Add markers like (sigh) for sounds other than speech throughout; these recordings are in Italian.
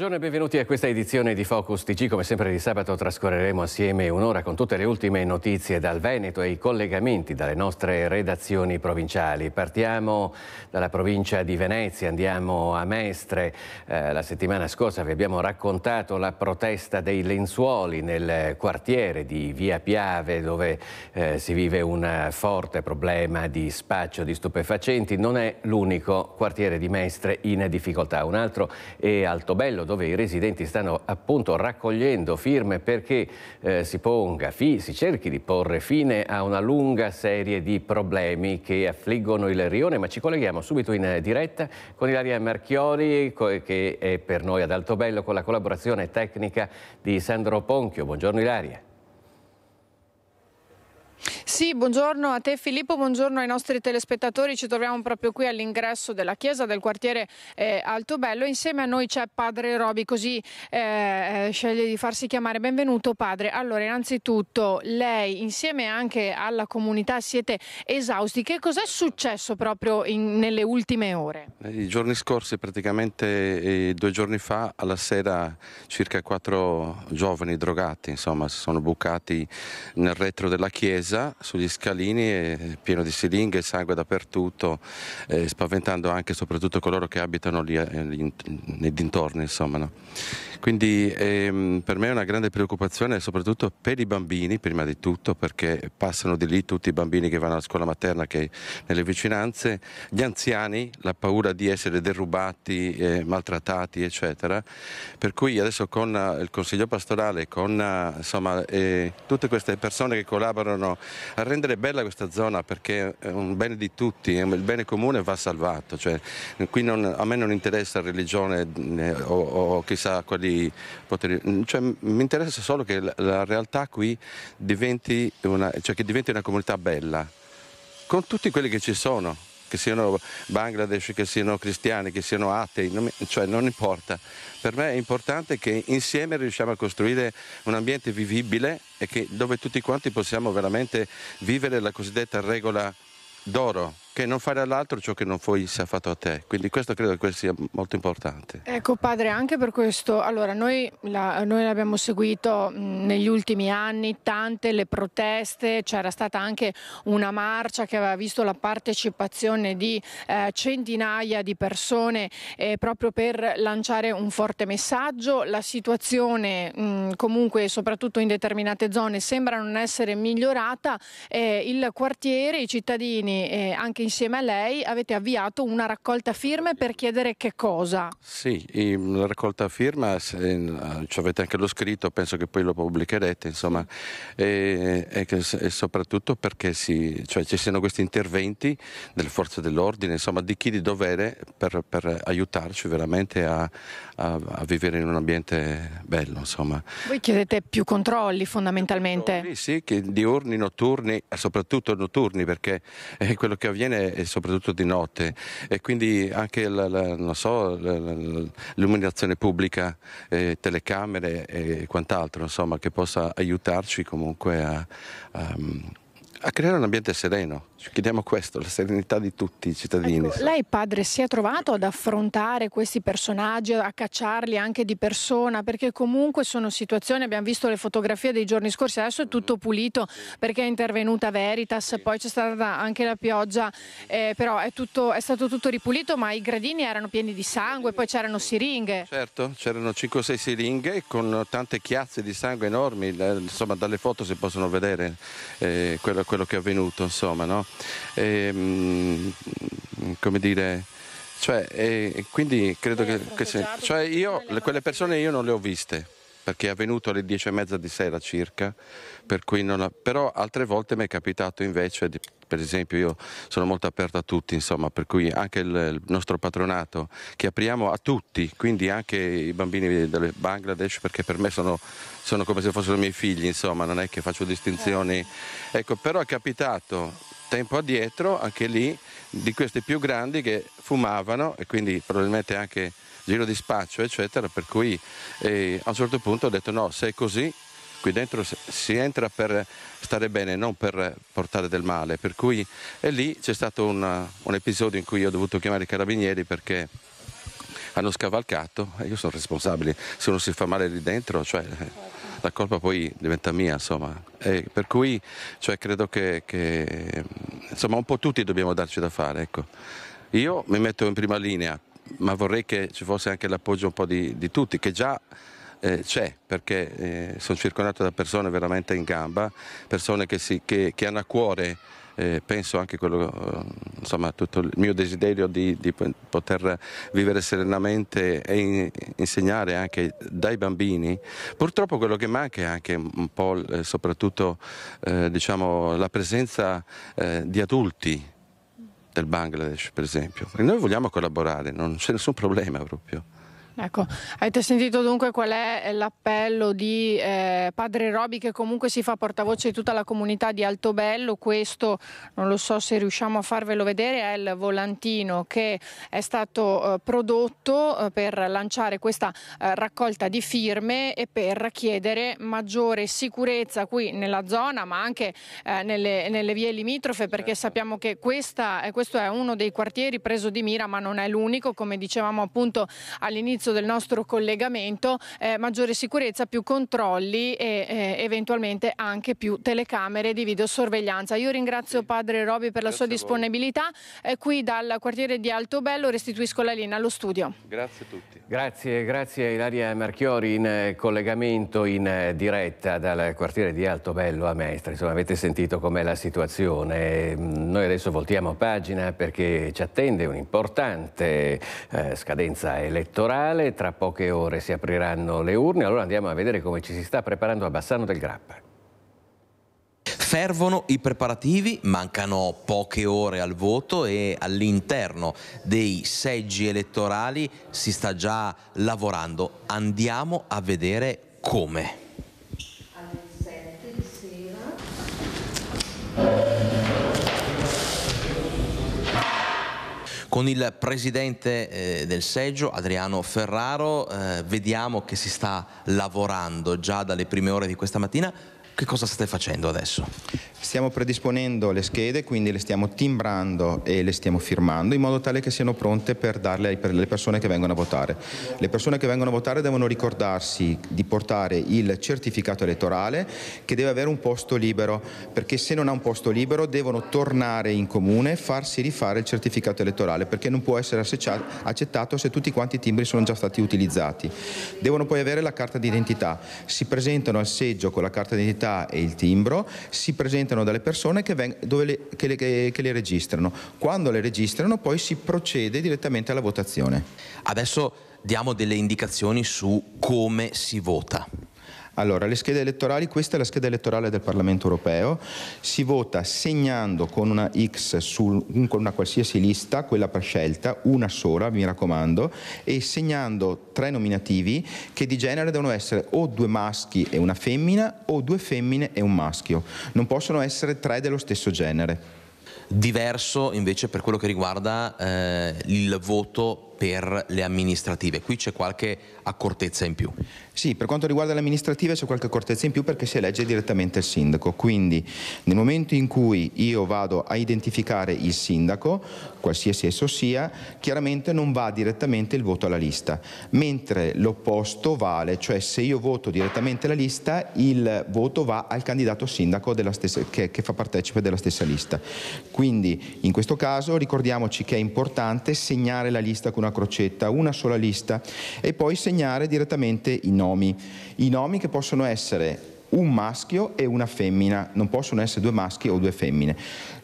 Buongiorno e benvenuti a questa edizione di Focus TG. Come sempre di sabato trascorreremo assieme un'ora con tutte le ultime notizie dal Veneto e i collegamenti dalle nostre redazioni provinciali. Partiamo dalla provincia di Venezia, andiamo a Mestre. Eh, la settimana scorsa vi abbiamo raccontato la protesta dei lenzuoli nel quartiere di Via Piave dove eh, si vive un forte problema di spaccio di stupefacenti. Non è l'unico quartiere di Mestre in difficoltà. Un altro è Altobello dove i residenti stanno appunto raccogliendo firme perché eh, si, ponga, si cerchi di porre fine a una lunga serie di problemi che affliggono il rione, ma ci colleghiamo subito in diretta con Ilaria Marchioli che è per noi ad Altobello con la collaborazione tecnica di Sandro Ponchio. Buongiorno Ilaria. Sì, buongiorno a te Filippo, buongiorno ai nostri telespettatori, ci troviamo proprio qui all'ingresso della chiesa del quartiere eh, Altobello, insieme a noi c'è padre Robi, così eh, eh, sceglie di farsi chiamare, benvenuto padre. Allora innanzitutto lei insieme anche alla comunità siete esausti, che cos'è successo proprio in, nelle ultime ore? I giorni scorsi, praticamente due giorni fa, alla sera circa quattro giovani drogati insomma, si sono bucati nel retro della chiesa divisa sugli scalini, eh, pieno di siringhe, sangue dappertutto, eh, spaventando anche e soprattutto coloro che abitano lì eh, nei dintorni. Insomma, no? Quindi ehm, per me è una grande preoccupazione soprattutto per i bambini, prima di tutto, perché passano di lì tutti i bambini che vanno alla scuola materna che nelle vicinanze, gli anziani, la paura di essere derubati, eh, maltrattati, eccetera. Per cui adesso con eh, il Consiglio pastorale, con eh, insomma, eh, tutte queste persone che collaborano a rendere bella questa zona perché è un bene di tutti, il bene comune va salvato. Cioè, qui non, a me non interessa religione né, eh, o, o chissà quali poteri... poteri mm, cioè, mi interessa solo che la, la realtà qui diventi una, cioè diventi una comunità bella, con tutti quelli che ci sono, che siano Bangladesh, che siano cristiani, che siano atei, non mi, cioè non importa. Per me è importante che insieme riusciamo a costruire un ambiente vivibile e che, dove tutti quanti possiamo veramente vivere la cosiddetta regola d'oro che non fare all'altro ciò che non poi sia fatto a te. Quindi questo credo che sia molto importante. Ecco padre, anche per questo, allora noi, la, noi abbiamo seguito mh, negli ultimi anni tante le proteste, c'era stata anche una marcia che aveva visto la partecipazione di eh, centinaia di persone eh, proprio per lanciare un forte messaggio. La situazione mh, comunque soprattutto in determinate zone sembra non essere migliorata, eh, il quartiere, i cittadini eh, anche che insieme a lei avete avviato una raccolta firme per chiedere che cosa. Sì, la raccolta firma, eh, ci avete anche lo scritto, penso che poi lo pubblicherete, insomma, e, e, e soprattutto perché si, cioè, ci siano questi interventi delle forze dell'ordine, insomma, di chi di dovere per, per aiutarci veramente a, a, a, vivere in un ambiente bello. Insomma. Voi chiedete più controlli fondamentalmente? Controlli, sì, che diurni, notturni, eh, soprattutto notturni perché eh, quello che avviene è soprattutto di notte e quindi anche la, la, so, l'illuminazione pubblica, eh, telecamere e quant'altro insomma, che possa aiutarci comunque a, a a creare un ambiente sereno. Ci chiediamo questo, la serenità di tutti i cittadini. Ecco, lei padre si è trovato ad affrontare questi personaggi, a cacciarli anche di persona, perché comunque sono situazioni, abbiamo visto le fotografie dei giorni scorsi, adesso è tutto pulito perché è intervenuta Veritas, poi c'è stata anche la pioggia, eh, però è, tutto, è, stato tutto ripulito, ma i gradini erano pieni di sangue, poi c'erano siringhe. Certo, c'erano 5 6 siringhe con tante chiazze di sangue enormi, eh, insomma dalle foto si possono vedere eh, quello quello che è avvenuto, insomma, no? E, ehm, mh, come dire, cioè, e, eh, quindi credo che, che se, cioè io, quelle persone io non le ho viste perché è avvenuto alle dieci e mezza di sera circa, per ha... però altre volte mi è capitato invece, di... per esempio io sono molto aperto a tutti, insomma, per cui anche il, il, nostro patronato che apriamo a tutti, quindi anche i bambini del Bangladesh, perché per me sono, sono come se fossero i miei figli, insomma, non è che faccio distinzioni. Ecco, però è capitato tempo addietro, anche lì, di questi più grandi che fumavano e quindi probabilmente anche giro di spaccio, eccetera, per cui eh, a un certo punto ho detto no, se è così qui dentro si entra per stare bene, non per portare del male, per cui e lì c'è stato un, un episodio in cui ho dovuto chiamare i carabinieri perché hanno scavalcato io sono responsabile, se uno si fa male lì dentro, cioè eh, la colpa poi diventa mia, insomma. E per cui cioè, credo che, che, insomma, un po' tutti dobbiamo darci da fare. Ecco. Io mi metto in prima linea ma vorrei che ci fosse anche l'appoggio un po' di, di tutti, che già eh, c'è perché eh, sono circondato da persone veramente in gamba, persone che, si, che, che hanno a cuore, eh, penso anche quello, eh, insomma, tutto il mio desiderio di, di poter vivere serenamente e in, insegnare anche dai bambini. Purtroppo quello che manca è anche un po' eh, soprattutto eh, diciamo, la presenza di adulti del Bangladesh, per esempio. E noi vogliamo collaborare, non c'è nessun problema proprio. Ecco, avete sentito dunque qual è eh, l'appello di eh, padre Robi che comunque si fa portavoce di tutta la comunità di Altobello, questo non lo so se riusciamo a farvelo vedere, è il volantino che è stato eh, prodotto eh, per lanciare questa eh, raccolta di firme e per chiedere maggiore sicurezza qui nella zona ma anche eh, nelle, nelle, vie limitrofe perché certo. sappiamo che questa, questo è uno dei quartieri preso di mira ma non è l'unico, come dicevamo appunto all'inizio all'inizio del nostro collegamento, eh, maggiore sicurezza, più controlli e eh, eventualmente anche più telecamere di videosorveglianza. Io ringrazio sì. padre Robi per Grazie la sua disponibilità. Eh, qui dal quartiere di Altobello restituisco la linea allo studio. Grazie a tutti. Grazie, grazie Ilaria Marchiori in eh, collegamento in eh, diretta dal quartiere di Altobello a Mestre. Insomma, avete sentito com'è la situazione. Mm, noi adesso voltiamo pagina perché ci attende un'importante eh, scadenza elettorale elettorale, tra poche ore si apriranno le urne, allora andiamo a vedere come ci si sta preparando a Bassano del Grappa. Fervono i preparativi, mancano poche ore al voto e all'interno dei seggi elettorali si sta già lavorando. Andiamo a vedere come. Alle 7 di sera. Con il presidente eh, del seggio, Adriano Ferraro, eh, vediamo che si sta lavorando già dalle prime ore di questa mattina che cosa state facendo adesso? Stiamo predisponendo le schede, quindi le stiamo timbrando e le stiamo firmando in modo tale che siano pronte per darle alle persone che vengono a votare. Le persone che vengono a votare devono ricordarsi di portare il certificato elettorale che deve avere un posto libero, perché se non ha un posto libero devono tornare in comune, e farsi rifare il certificato elettorale, perché non può essere accettato se tutti quanti i timbri sono già stati utilizzati. Devono poi avere la carta d'identità. Si presentano al seggio con la carta d'identità l'identità e il timbro, si presentano dalle persone che, veng- le, che, le, che le registrano. Quando le registrano poi si procede direttamente alla votazione. Adesso diamo delle indicazioni su come si vota. Allora, le schede elettorali, questa è la scheda elettorale del Parlamento europeo, si vota segnando con una X su una qualsiasi lista, quella prescelta, una sola, mi raccomando, e segnando tre nominativi che di genere devono essere o due maschi e una femmina o due femmine e un maschio. Non possono essere tre dello stesso genere. Diverso invece per quello che riguarda eh, il voto per le amministrative. Qui c'è qualche accortezza in più. Sì, per quanto riguarda le amministrative c'è qualche accortezza in più perché si elegge direttamente il sindaco, quindi nel momento in cui io vado a identificare il sindaco, qualsiasi esso sia, chiaramente non va direttamente il voto alla lista, mentre l'opposto vale, cioè se io voto direttamente la lista, il voto va al candidato sindaco stessa, che, che fa partecipe della stessa lista. Quindi in questo caso ricordiamoci che è importante segnare la lista con una crocetta, una sola lista, e poi segnare direttamente i nomi nomi. I nomi che possono essere un maschio e una femmina, non possono essere due maschi o due femmine.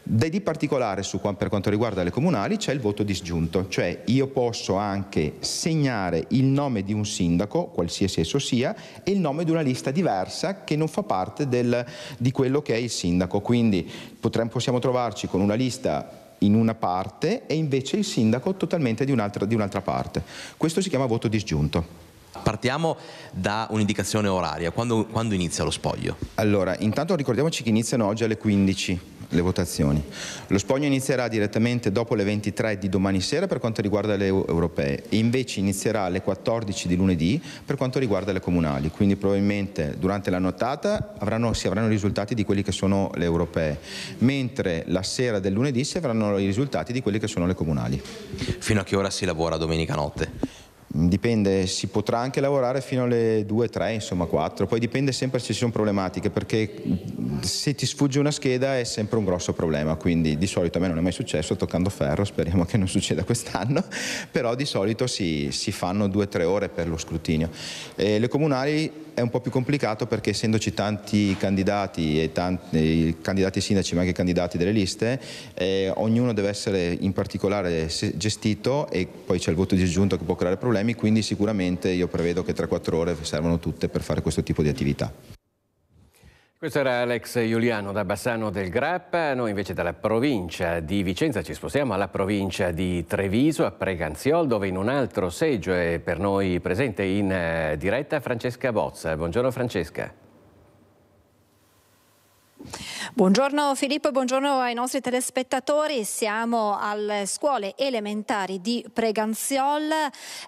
Di particolare su, per quanto riguarda le comunali c'è il voto disgiunto, cioè io posso anche segnare il nome di un sindaco, qualsiasi esso sia, e il nome di una lista diversa che non fa parte del, di quello che è il sindaco. Quindi potremmo, possiamo trovarci con una lista in una parte e invece il sindaco totalmente di un'altra, di un'altra parte. Questo si chiama voto disgiunto. Partiamo da un'indicazione oraria. Quando, quando, inizia lo spoglio? Allora, intanto ricordiamoci che iniziano oggi alle 15 le votazioni. Lo spoglio inizierà direttamente dopo le 23 di domani sera per quanto riguarda le europee e invece inizierà alle 14 di lunedì per quanto riguarda le comunali. Quindi probabilmente durante la nottata avranno, si avranno i risultati di quelli che sono le europee, mentre la sera del lunedì si avranno i risultati di quelli che sono le comunali. Fino a che ora si lavora domenica notte? dipende, si potrà anche lavorare fino alle 2, 3, insomma 4, poi dipende sempre se ci sono problematiche perché se ti sfugge una scheda è sempre un grosso problema, quindi di solito a me non è mai successo, toccando ferro, speriamo che non succeda quest'anno, (laughs) però di solito si, si fanno 2-3 ore per lo scrutinio. E le comunali è un po' più complicato perché essendoci tanti candidati, e tanti, candidati sindaci ma anche candidati delle liste, eh, ognuno deve essere in particolare gestito e poi c'è il voto disgiunto che può creare problemi problemi, quindi sicuramente io prevedo che 3-4 ore servono tutte per fare questo tipo di attività. Questo era Alex Giuliano da Bassano del Grappa, noi invece dalla provincia di Vicenza ci spostiamo alla provincia di Treviso, a Preganziol, dove in un altro seggio è per noi presente in eh, diretta Francesca Bozza. Buongiorno Francesca. Buongiorno Filippo e buongiorno ai nostri telespettatori. Siamo alle scuole elementari di Preganziol.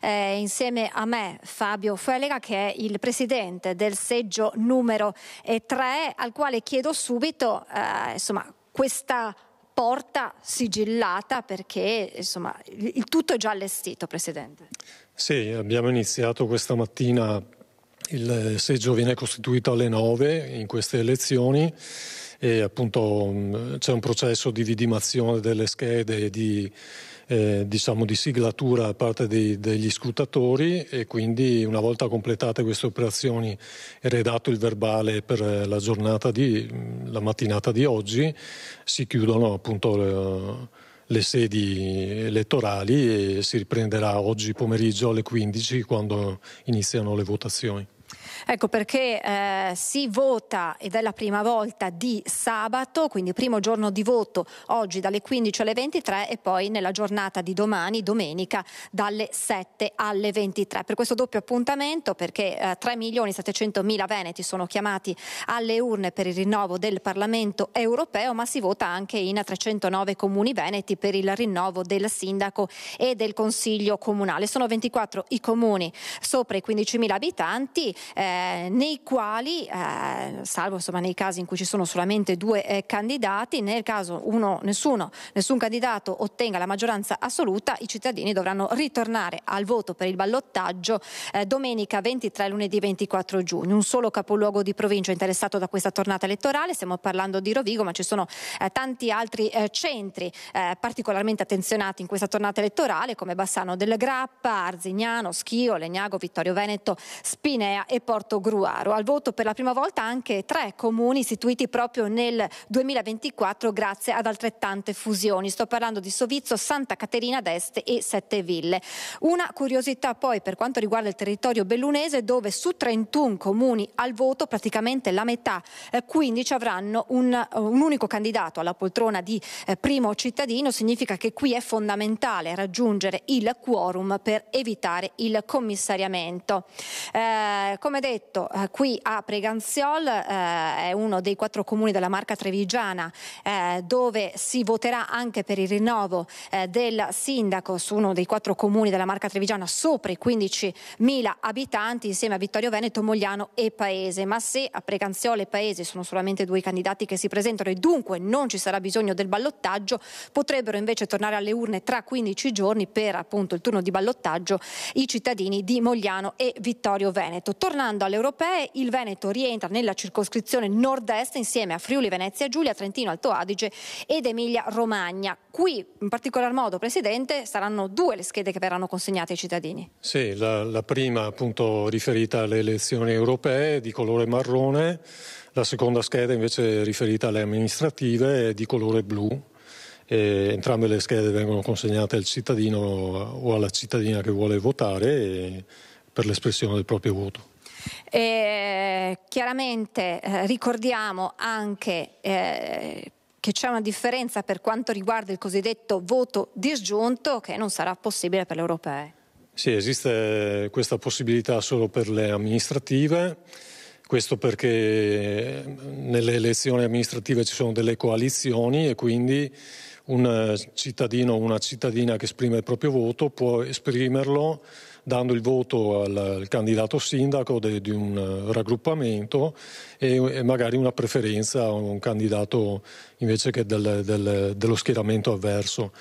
Eh, insieme a me Fabio Felega che è il presidente del seggio numero 3 al quale chiedo subito eh, insomma, questa porta sigillata perché insomma, il tutto è già allestito Presidente. Sì, abbiamo iniziato questa mattina il seggio viene costituito alle 9 in queste elezioni e appunto mm, c'è un processo di vidimazione delle schede e di, eh, diciamo di siglatura da parte dei, degli scrutatori e quindi una volta completate queste operazioni e redatto il verbale per la giornata di mm, la mattinata di oggi si chiudono appunto le, le sedi elettorali e si riprenderà oggi pomeriggio alle 15 quando iniziano le votazioni. Ecco perché eh, si vota ed è la prima volta di sabato, quindi primo giorno di voto oggi dalle 15 alle 23 e poi nella giornata di domani, domenica, dalle 7 alle 23. Per questo doppio appuntamento perché eh, 3 milioni 700 mila veneti sono chiamati alle urne per il rinnovo del Parlamento europeo, ma si vota anche in 309 comuni veneti per il rinnovo del sindaco e del consiglio comunale. Sono 24 i comuni sopra i 15 mila abitanti. Eh, eh, nei quali, eh, salvo insomma, nei casi in cui ci sono solamente due eh, candidati, nel caso uno, nessuno, nessun candidato ottenga la maggioranza assoluta, i cittadini dovranno ritornare al voto per il ballottaggio eh, domenica 23 e lunedì 24 giugno. Un solo capoluogo di provincia interessato da questa tornata elettorale, stiamo parlando di Rovigo, ma ci sono eh, tanti altri centri particolarmente attenzionati in questa tornata elettorale come Bassano del Grappa, Arzignano, Schio, Legnago, Vittorio Veneto, Spinea e Porto Porto Gruaro. Al voto per la prima volta anche tre comuni istituiti proprio nel 2024 grazie ad altrettante fusioni. Sto parlando di Sovizzo, Santa Caterina d'Este e Sette Ville. Una curiosità poi per quanto riguarda il territorio bellunese dove su 31 comuni al voto praticamente la metà, eh, 15 avranno un, eh, un, unico candidato alla poltrona di eh, primo cittadino, significa che qui è fondamentale raggiungere il quorum per evitare il commissariamento. Eh, come detto, detto, eh, qui a Preganziol eh, è uno dei quattro comuni della marca trevigiana eh, dove si voterà anche per il rinnovo eh, del sindaco su uno dei quattro comuni della marca trevigiana sopra i 15.000 abitanti insieme a Vittorio Veneto, Mogliano e Paese. Ma se a Preganziol e Paese sono solamente due candidati che si presentano e dunque non ci sarà bisogno del ballottaggio, potrebbero invece tornare alle urne tra 15 giorni per appunto il turno di ballottaggio i cittadini di Mogliano e Vittorio Veneto. Tornando Tornando alle europee, il Veneto rientra nella circoscrizione nord-est insieme a Friuli, Venezia Giulia, Trentino, Alto Adige ed Emilia Romagna. Qui, in particolar modo, Presidente, saranno due le schede che verranno consegnate ai cittadini. Sì, la, la prima appunto riferita alle elezioni europee di colore marrone, la seconda scheda invece riferita alle amministrative di colore blu. E entrambe le schede vengono consegnate al cittadino o alla cittadina che vuole votare per l'espressione del proprio voto. E chiaramente eh, ricordiamo anche eh, che c'è una differenza per quanto riguarda il cosiddetto voto disgiunto che non sarà possibile per le europee. Eh. Sì, esiste questa possibilità solo per le amministrative. Questo perché nelle elezioni amministrative ci sono delle coalizioni e quindi un cittadino o una cittadina che esprime il proprio voto può esprimerlo dando il voto al, al candidato sindaco de, di un eh, raggruppamento e, e, magari una preferenza a un candidato invece che del, del, dello schieramento avverso.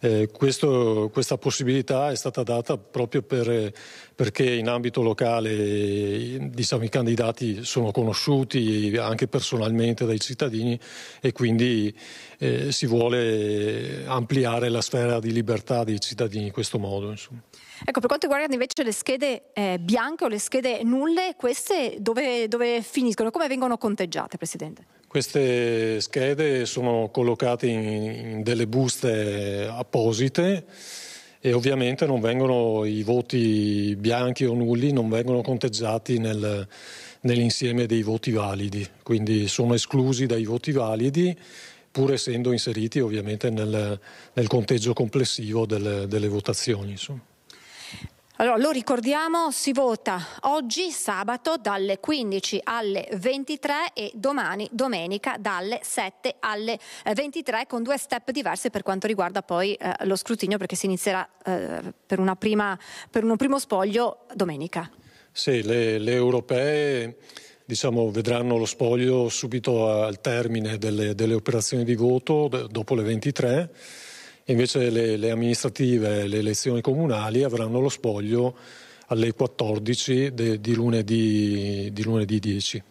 Eh, questo, questa possibilità è stata data proprio per, perché in ambito locale diciamo, i candidati sono conosciuti anche personalmente dai cittadini e quindi eh, si vuole ampliare la sfera di libertà dei cittadini in questo modo. Insomma. Ecco, per quanto riguarda invece le schede eh, bianche o le schede nulle, queste dove, dove finiscono? Come vengono conteggiate, Presidente? Queste schede sono collocate in delle buste apposite e ovviamente non vengono i voti bianchi o nulli non vengono conteggiati nel, nell'insieme dei voti validi, quindi sono esclusi dai voti validi pur essendo inseriti ovviamente nel, nel conteggio complessivo delle, delle votazioni. Insomma. Allora, lo ricordiamo, si vota oggi sabato dalle 15 alle 23 e domani domenica dalle 7 alle 23 eh, con due step diverse per quanto riguarda poi eh, lo scrutinio perché si inizierà eh, per, prima, per, uno primo spoglio domenica. Sì, le, le europee diciamo, vedranno lo spoglio subito al termine delle, delle operazioni di voto dopo le 23 invece le, le amministrative, le elezioni comunali avranno lo spoglio alle 14 de, di, lunedì, di lunedì 10.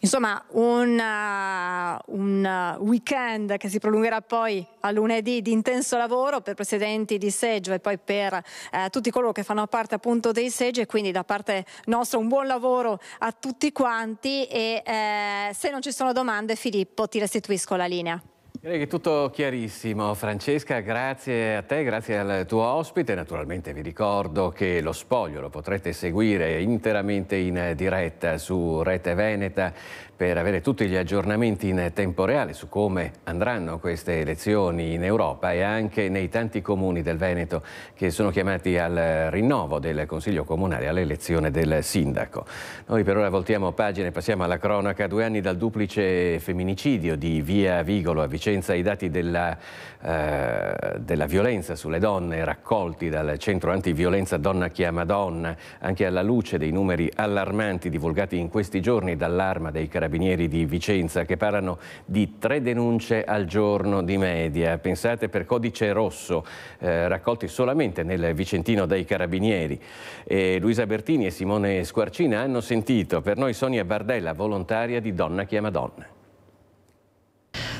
Insomma, un, uh, un, uh, weekend che si prolungherà poi a lunedì di intenso lavoro per presidenti di seggio e poi per uh, tutti coloro che fanno parte appunto dei seggi e quindi da parte nostra un buon lavoro a tutti quanti e uh, se non ci sono domande Filippo ti restituisco la linea. Direi che tutto chiarissimo. Francesca, grazie a te, grazie al tuo ospite. Naturalmente vi ricordo che lo spoglio lo potrete seguire interamente in diretta su Rete Veneta per avere tutti gli aggiornamenti in tempo reale su come andranno queste elezioni in Europa e anche nei tanti comuni del Veneto che sono chiamati al rinnovo del Consiglio Comunale all'elezione del sindaco. Noi per ora voltiamo pagina e passiamo alla cronaca. Due anni dal duplice femminicidio di Via Vigolo a Vicenza, i dati della, eh, della violenza sulle donne raccolti dal centro antiviolenza Donna Chiama Donna, anche alla luce dei numeri allarmanti divulgati in questi giorni dall'arma dei carabinieri carabinieri di Vicenza che parlano di tre denunce al giorno di media, pensate per codice rosso, eh, raccolti solamente nel Vicentino dai carabinieri. E Luisa Bertini e Simone Squarcina hanno sentito per noi Sonia Bardella, volontaria di Donna Chiama Donna.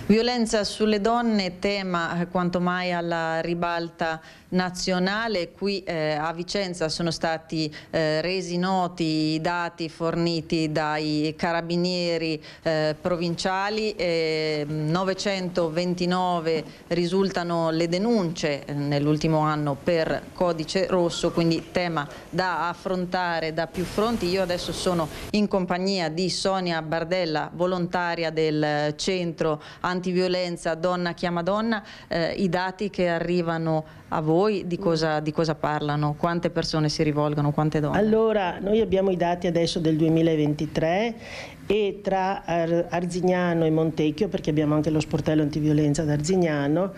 Violenza sulle donne, tema eh, quanto mai alla ribalta nazionale. Qui eh, a Vicenza sono stati eh, resi noti i dati forniti dai carabinieri eh, provinciali, 929 mm, risultano le denunce eh, nell'ultimo anno per codice rosso, quindi tema da affrontare da più fronti. Io adesso sono in compagnia di Sonia Bardella, volontaria del eh, centro antiviolenza Donna Chiama Donna, eh, i dati che arrivano a voi di cosa, di cosa parlano, quante persone si rivolgono, quante donne? Allora, noi abbiamo i dati adesso del 2023 e tra Arzignano e Montecchio, perché abbiamo anche lo sportello antiviolenza ad Arzignano,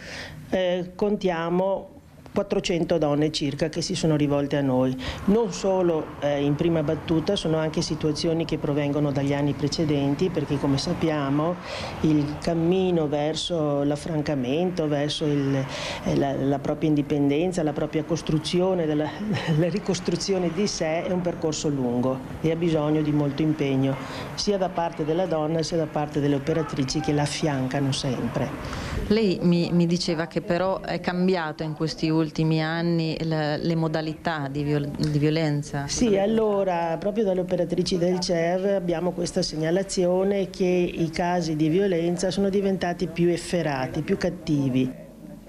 eh, contiamo 400 donne circa che si sono rivolte a noi. Non solo eh, in prima battuta, sono anche situazioni che provengono dagli anni precedenti perché come sappiamo il cammino verso l'affrancamento, verso il, eh, la, la, propria indipendenza, la propria costruzione, della, (laughs) la ricostruzione di sé è un percorso lungo e ha bisogno di molto impegno sia da parte della donna sia da parte delle operatrici che la affiancano sempre. Lei mi, mi diceva che però è cambiato in questi ultimi ultimi anni la, le modalità di, viol, di, violenza? Sì, allora proprio dalle operatrici del CER abbiamo questa segnalazione che i casi di violenza sono diventati più efferati, più cattivi.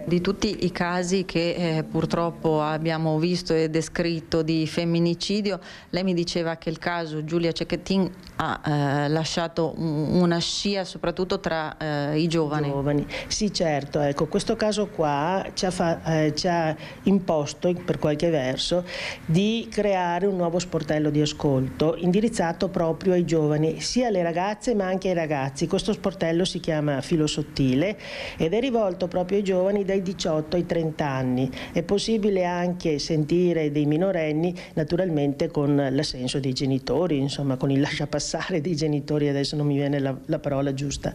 Di tutti i casi che eh, purtroppo abbiamo visto e descritto di femminicidio, lei mi diceva che il caso Giulia Cecchettin ha eh, lasciato una scia soprattutto tra eh, i giovani. giovani. Sì certo, ecco, questo caso qua ci ha, fa, eh, ci ha, imposto per qualche verso di creare un nuovo sportello di ascolto indirizzato proprio ai giovani, sia alle ragazze ma anche ai ragazzi. Questo sportello si chiama Filo Sottile ed è rivolto proprio ai giovani dai 18 ai 30 anni. È possibile anche sentire dei minorenni naturalmente con l'assenso dei genitori, insomma con il lasciapassare dei genitori, adesso non mi viene la, la parola giusta.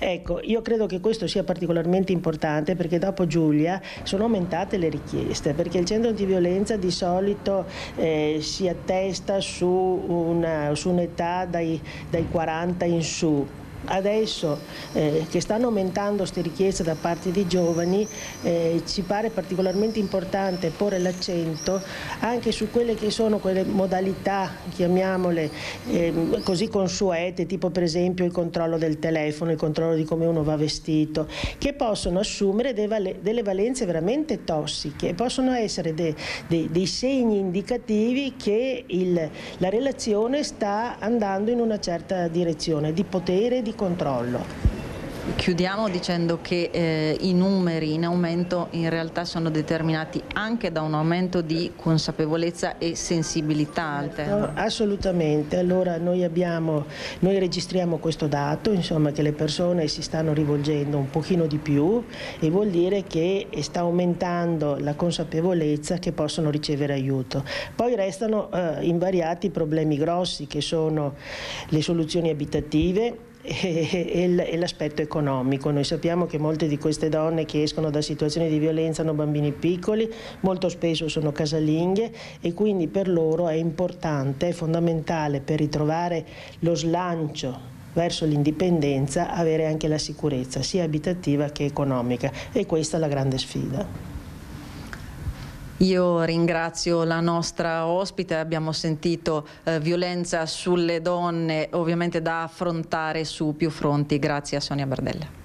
Ecco, io credo che questo sia particolarmente importante perché dopo Giulia sono aumentate le richieste, perché il centro antiviolenza di solito eh, si attesta su, una, su un'età dai, dai 40 in su. Adesso eh, che stanno aumentando queste richieste da parte dei giovani, eh, ci pare particolarmente importante porre l'accento anche su quelle che sono quelle modalità, chiamiamole eh, così consuete, tipo per esempio il controllo del telefono, il controllo di come uno va vestito, che possono assumere vale delle valenze veramente tossiche e possono essere de de dei segni indicativi che il, la relazione sta andando in una certa direzione, di potere, di controllo. Chiudiamo dicendo che eh, i numeri in aumento in realtà sono determinati anche da un aumento di consapevolezza e sensibilità al certo, tema. No, assolutamente, allora noi, abbiamo, noi, registriamo questo dato, insomma che le persone si stanno rivolgendo un pochino di più e vuol dire che sta aumentando la consapevolezza che possono ricevere aiuto. Poi restano eh, invariati i problemi grossi che sono le soluzioni abitative e, l'aspetto economico. Noi sappiamo che molte di queste donne che escono da situazioni di violenza hanno bambini piccoli, molto spesso sono casalinghe e quindi per loro è importante, è fondamentale per ritrovare lo slancio verso l'indipendenza avere anche la sicurezza sia abitativa che economica e questa è la grande sfida. Io ringrazio la nostra ospite, abbiamo sentito eh, violenza sulle donne ovviamente da affrontare su più fronti, grazie a Sonia Bardella.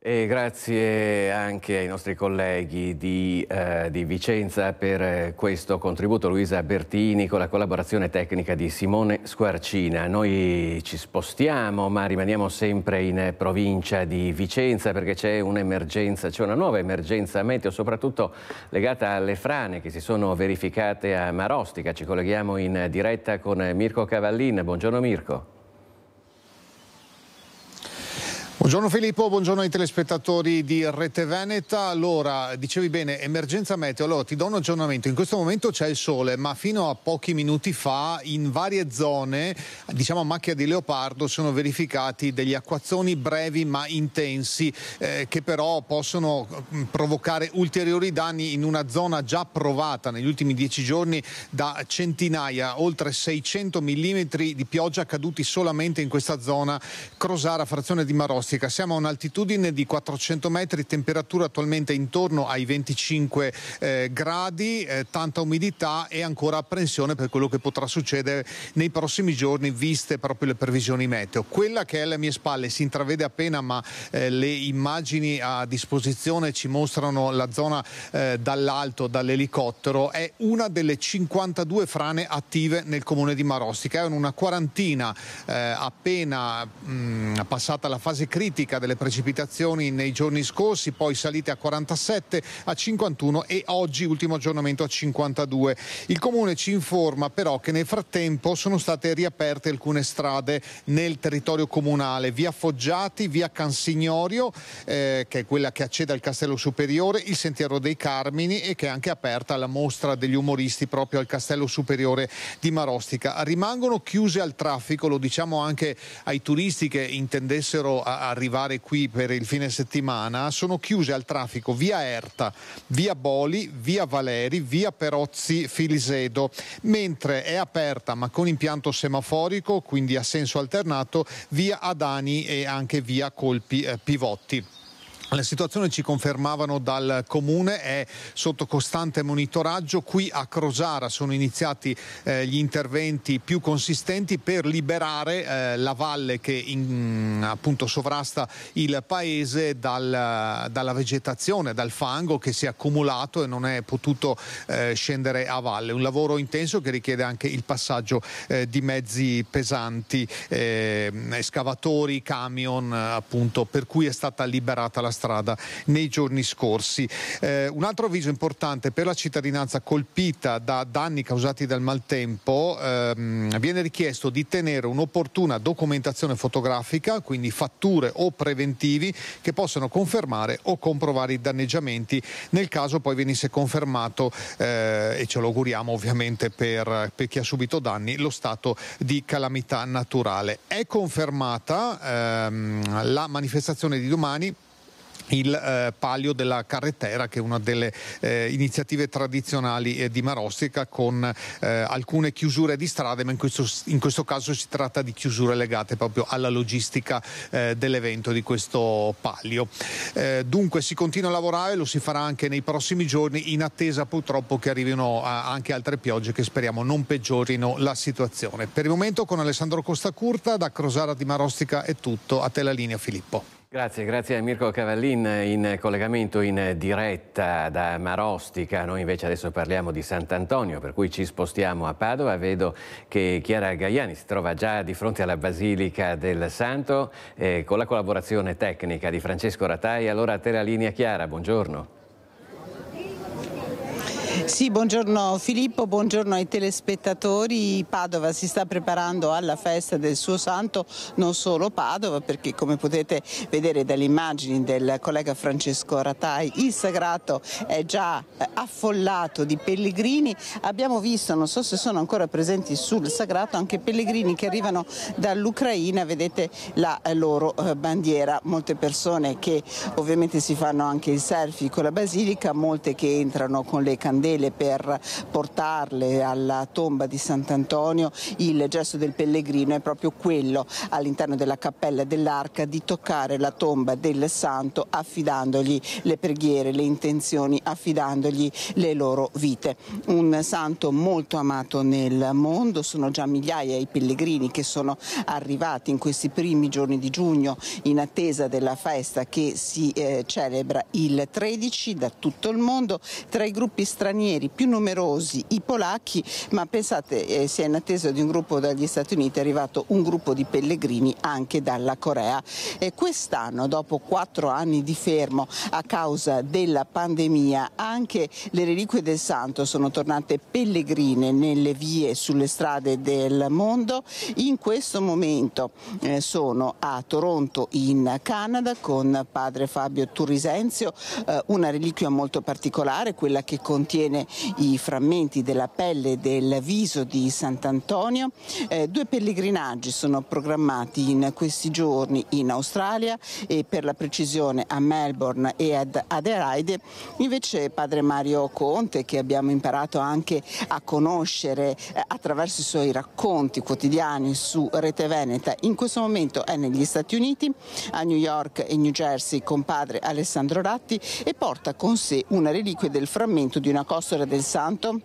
E grazie anche ai nostri colleghi di, eh, di, Vicenza per eh, questo contributo, Luisa Bertini con la collaborazione tecnica di Simone Squarcina. Noi ci spostiamo ma rimaniamo sempre in provincia di Vicenza perché c'è un'emergenza, c'è una nuova emergenza meteo soprattutto legata alle frane che si sono verificate a Marostica. Ci colleghiamo in diretta con Mirko Cavallin. Buongiorno Mirko. Buongiorno Filippo, buongiorno ai telespettatori di Rete Veneta. Allora, dicevi bene, emergenza meteo. Allora, ti do un aggiornamento. In questo momento c'è il sole, ma fino a pochi minuti fa in varie zone, diciamo a macchia di leopardo, sono verificati degli acquazzoni brevi ma intensi eh, che però possono mm, provocare ulteriori danni in una zona già provata negli ultimi dieci giorni da centinaia, oltre 600 mm di pioggia caduti solamente in questa zona Crosara, frazione di Marossi climatica. Siamo a un'altitudine di 400 metri, temperatura attualmente intorno ai 25 eh, gradi, eh, tanta umidità e ancora apprensione per quello che potrà succedere nei prossimi giorni, viste proprio le previsioni meteo. Quella che è alle mie spalle si intravede appena, ma eh, le immagini a disposizione ci mostrano la zona eh, dall'alto, dall'elicottero, è una delle 52 frane attive nel comune di Marostica. È una quarantina eh, appena mh, mm, passata la fase critica critica delle precipitazioni nei giorni scorsi, poi salite a 47, a 51 e oggi ultimo aggiornamento a 52. Il comune ci informa però che nel frattempo sono state riaperte alcune strade nel territorio comunale, via Foggiati, via Cansignorio, eh, che è quella che accede al Castello Superiore, il Sentiero dei Carmini e che è anche aperta la mostra degli umoristi proprio al Castello Superiore di Marostica. Rimangono chiuse al traffico, lo diciamo anche ai turisti che intendessero a, arrivare qui per il fine settimana sono chiuse al traffico via Erta, via Boli, via Valeri, via Perozzi Filisedo, mentre è aperta ma con impianto semaforico, quindi a senso alternato, via Adani e anche via Colpi eh, Pivotti. La situazione ci confermavano dal comune è sotto costante monitoraggio. Qui a Crosara sono iniziati eh, gli interventi più consistenti per liberare eh, la valle che in, appunto sovrasta il paese dal, dalla vegetazione, dal fango che si è accumulato e non è potuto eh, scendere a valle. Un lavoro intenso che richiede anche il passaggio eh, di mezzi pesanti, ehm, escavatori, camion, appunto, per cui è stata liberata la strada strada nei giorni scorsi. Eh, un altro avviso importante per la cittadinanza colpita da danni causati dal maltempo, ehm, viene richiesto di tenere un'opportuna documentazione fotografica, quindi fatture o preventivi che possano confermare o comprovare i danneggiamenti nel caso poi venisse confermato eh, e ce lo auguriamo ovviamente per, per, chi ha subito danni lo stato di calamità naturale. È confermata ehm, la manifestazione di domani il eh, palio della carrettera che è una delle eh, iniziative tradizionali eh, di Marostica con eh, alcune chiusure di strade ma in questo, in questo, caso si tratta di chiusure legate proprio alla logistica eh, dell'evento di questo palio eh, dunque si continua a lavorare lo si farà anche nei prossimi giorni in attesa purtroppo che arrivino anche altre piogge che speriamo non peggiorino la situazione per il momento con Alessandro Costacurta da Crosara di Marostica è tutto a te la linea Filippo Grazie, grazie a Mirko Cavallin in collegamento in diretta da Marostica. Noi invece adesso parliamo di Sant'Antonio, per cui ci spostiamo a Padova. Vedo che Chiara Gaiani si trova già di fronte alla Basilica del Santo eh, con la collaborazione tecnica di Francesco Ratai. Allora a te la linea Chiara, buongiorno. Sì, buongiorno Filippo, buongiorno ai telespettatori. Padova si sta preparando alla festa del suo santo, non solo Padova, perché come potete vedere dalle immagini del collega Francesco Ratai, il sagrato è già eh, affollato di pellegrini. Abbiamo visto, non so se sono ancora presenti sul sagrato, anche pellegrini che arrivano dall'Ucraina, vedete la eh, loro eh, bandiera, molte persone che ovviamente si fanno anche il selfie con la basilica, molte che entrano con le candele vele per portarle alla tomba di Sant'Antonio, il gesto del pellegrino è proprio quello all'interno della cappella dell'arca di toccare la tomba del santo affidandogli le preghiere, le intenzioni, affidandogli le loro vite. Un santo molto amato nel mondo, sono già migliaia i pellegrini che sono arrivati in questi primi giorni di giugno in attesa della festa che si eh, celebra il 13 da tutto il mondo tra i gruppi stranieri stranieri più numerosi i polacchi, ma pensate eh, si è in attesa di un gruppo dagli Stati Uniti, è arrivato un gruppo di pellegrini anche dalla Corea. Eh, quest'anno, dopo quattro anni di fermo a causa della pandemia, anche le reliquie del santo sono tornate pellegrine nelle vie sulle strade del mondo. In questo momento eh, sono a Toronto in Canada con padre Fabio Turisenzio, eh, una reliquia molto particolare, quella che contiene bene i frammenti della pelle del viso di Sant'Antonio. Eh, due pellegrinaggi sono programmati in questi giorni in Australia e per la precisione a Melbourne e ad Adelaide. Invece padre Mario Conte, che abbiamo imparato anche a conoscere eh, attraverso i suoi racconti quotidiani su Rete Veneta, in questo momento è negli Stati Uniti, a New York e New Jersey con padre Alessandro Ratti e porta con sé una reliquia del frammento di una costa storia del santo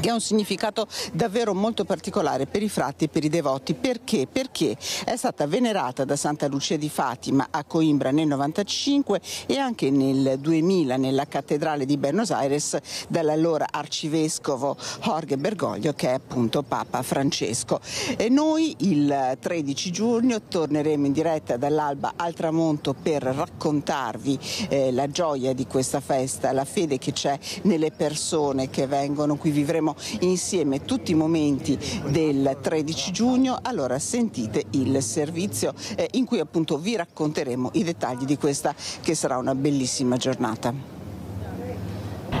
che ha un significato davvero molto particolare per i frati e per i devoti. Perché? Perché è stata venerata da Santa Lucia di Fatima a Coimbra nel 95 e anche nel 2000 nella cattedrale di Buenos Aires dall'allora arcivescovo Jorge Bergoglio che è appunto Papa Francesco. E noi il 13 giugno torneremo in diretta dall'alba al tramonto per raccontarvi eh, la gioia di questa festa, la fede che c'è nelle persone che vengono qui, vivremo ricorderemo insieme tutti i momenti del 13 giugno. Allora sentite il servizio eh, in cui appunto vi racconteremo i dettagli di questa che sarà una bellissima giornata.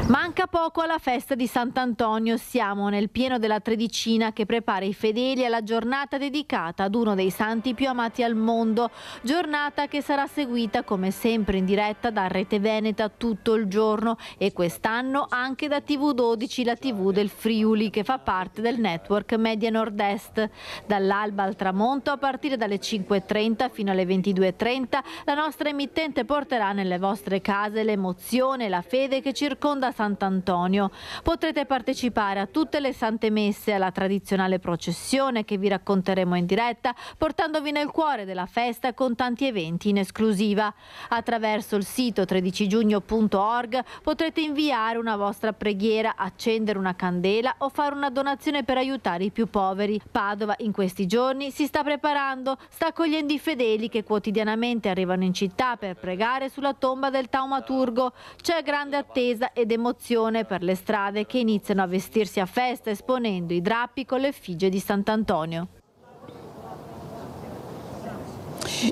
Manca poco alla festa di Sant'Antonio, siamo nel pieno della tredicina che prepara i fedeli alla giornata dedicata ad uno dei santi più amati al mondo, giornata che sarà seguita come sempre in diretta da Rete Veneta tutto il giorno e quest'anno anche da TV12, la TV del Friuli che fa parte del network Media Nord-Est. Dall'alba al tramonto a partire dalle 5.30 fino alle 22.30 la nostra emittente porterà nelle vostre case l'emozione e la fede che circonda Sant'Antonio. Potrete partecipare a tutte le sante messe, alla tradizionale processione che vi racconteremo in diretta, portandovi nel cuore della festa con tanti eventi in esclusiva. Attraverso il sito 13giugno.org potrete inviare una vostra preghiera, accendere una candela o fare una donazione per aiutare i più poveri. Padova in questi giorni si sta preparando, sta accogliendo i fedeli che quotidianamente arrivano in città per pregare sulla tomba del taumaturgo. C'è grande attesa ed emozione l'emozione per le strade che iniziano a vestirsi a festa esponendo i drappi con l'effigie di Sant'Antonio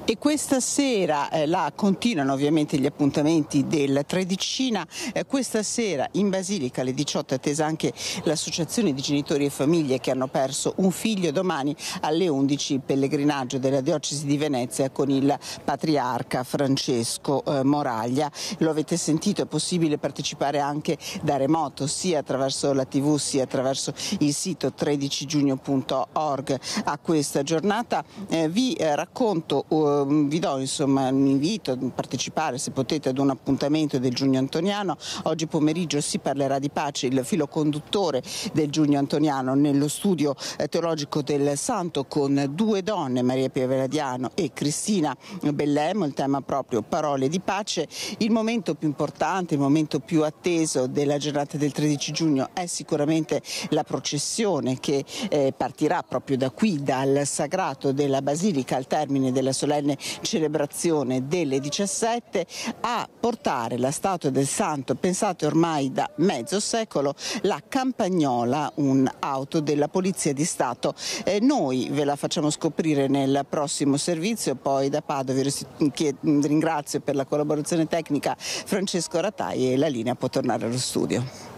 e questa sera eh, la, continuano ovviamente gli appuntamenti del tredicina, eh, questa sera in Basilica alle 18 è attesa anche l'associazione di genitori e famiglie che hanno perso un figlio domani alle 11 il pellegrinaggio della diocesi di Venezia con il patriarca Francesco eh, Moraglia, lo avete sentito è possibile partecipare anche da remoto sia attraverso la tv sia attraverso il sito 13giugno.org a questa giornata eh, vi eh, racconto Uh, vi do insomma, un invito a partecipare se potete ad un appuntamento del Giugno Antoniano. Oggi pomeriggio si parlerà di pace, il filo conduttore del Giugno Antoniano nello studio eh, teologico del Santo con due donne, Maria Pia Veradiano e Cristina Bellemo, il tema proprio parole di pace. Il momento più importante, il momento più atteso della giornata del 13 giugno è sicuramente la processione che eh, partirà proprio da qui, dal sagrato della Basilica al termine della sua solenne celebrazione delle 17 a portare la statua del santo, pensate ormai da mezzo secolo, la Campagnola, un'auto della Polizia di Stato. Eh, noi ve la facciamo scoprire nel prossimo servizio, poi da Padova vi ringrazio per la collaborazione tecnica Francesco Ratai e la linea può tornare allo studio.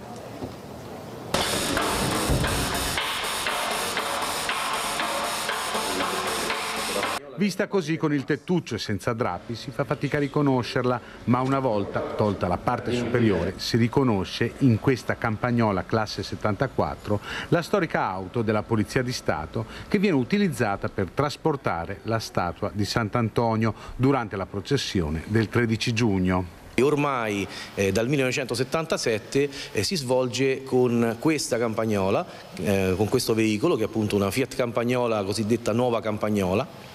Vista così con il tettuccio e senza drappi si fa fatica a riconoscerla, ma una volta tolta la parte superiore si riconosce in questa campagnola classe 74 la storica auto della Polizia di Stato che viene utilizzata per trasportare la statua di Sant'Antonio durante la processione del 13 giugno. E ormai eh, dal 1977 eh, si svolge con questa campagnola, eh, con questo veicolo che è appunto una Fiat Campagnola cosiddetta nuova campagnola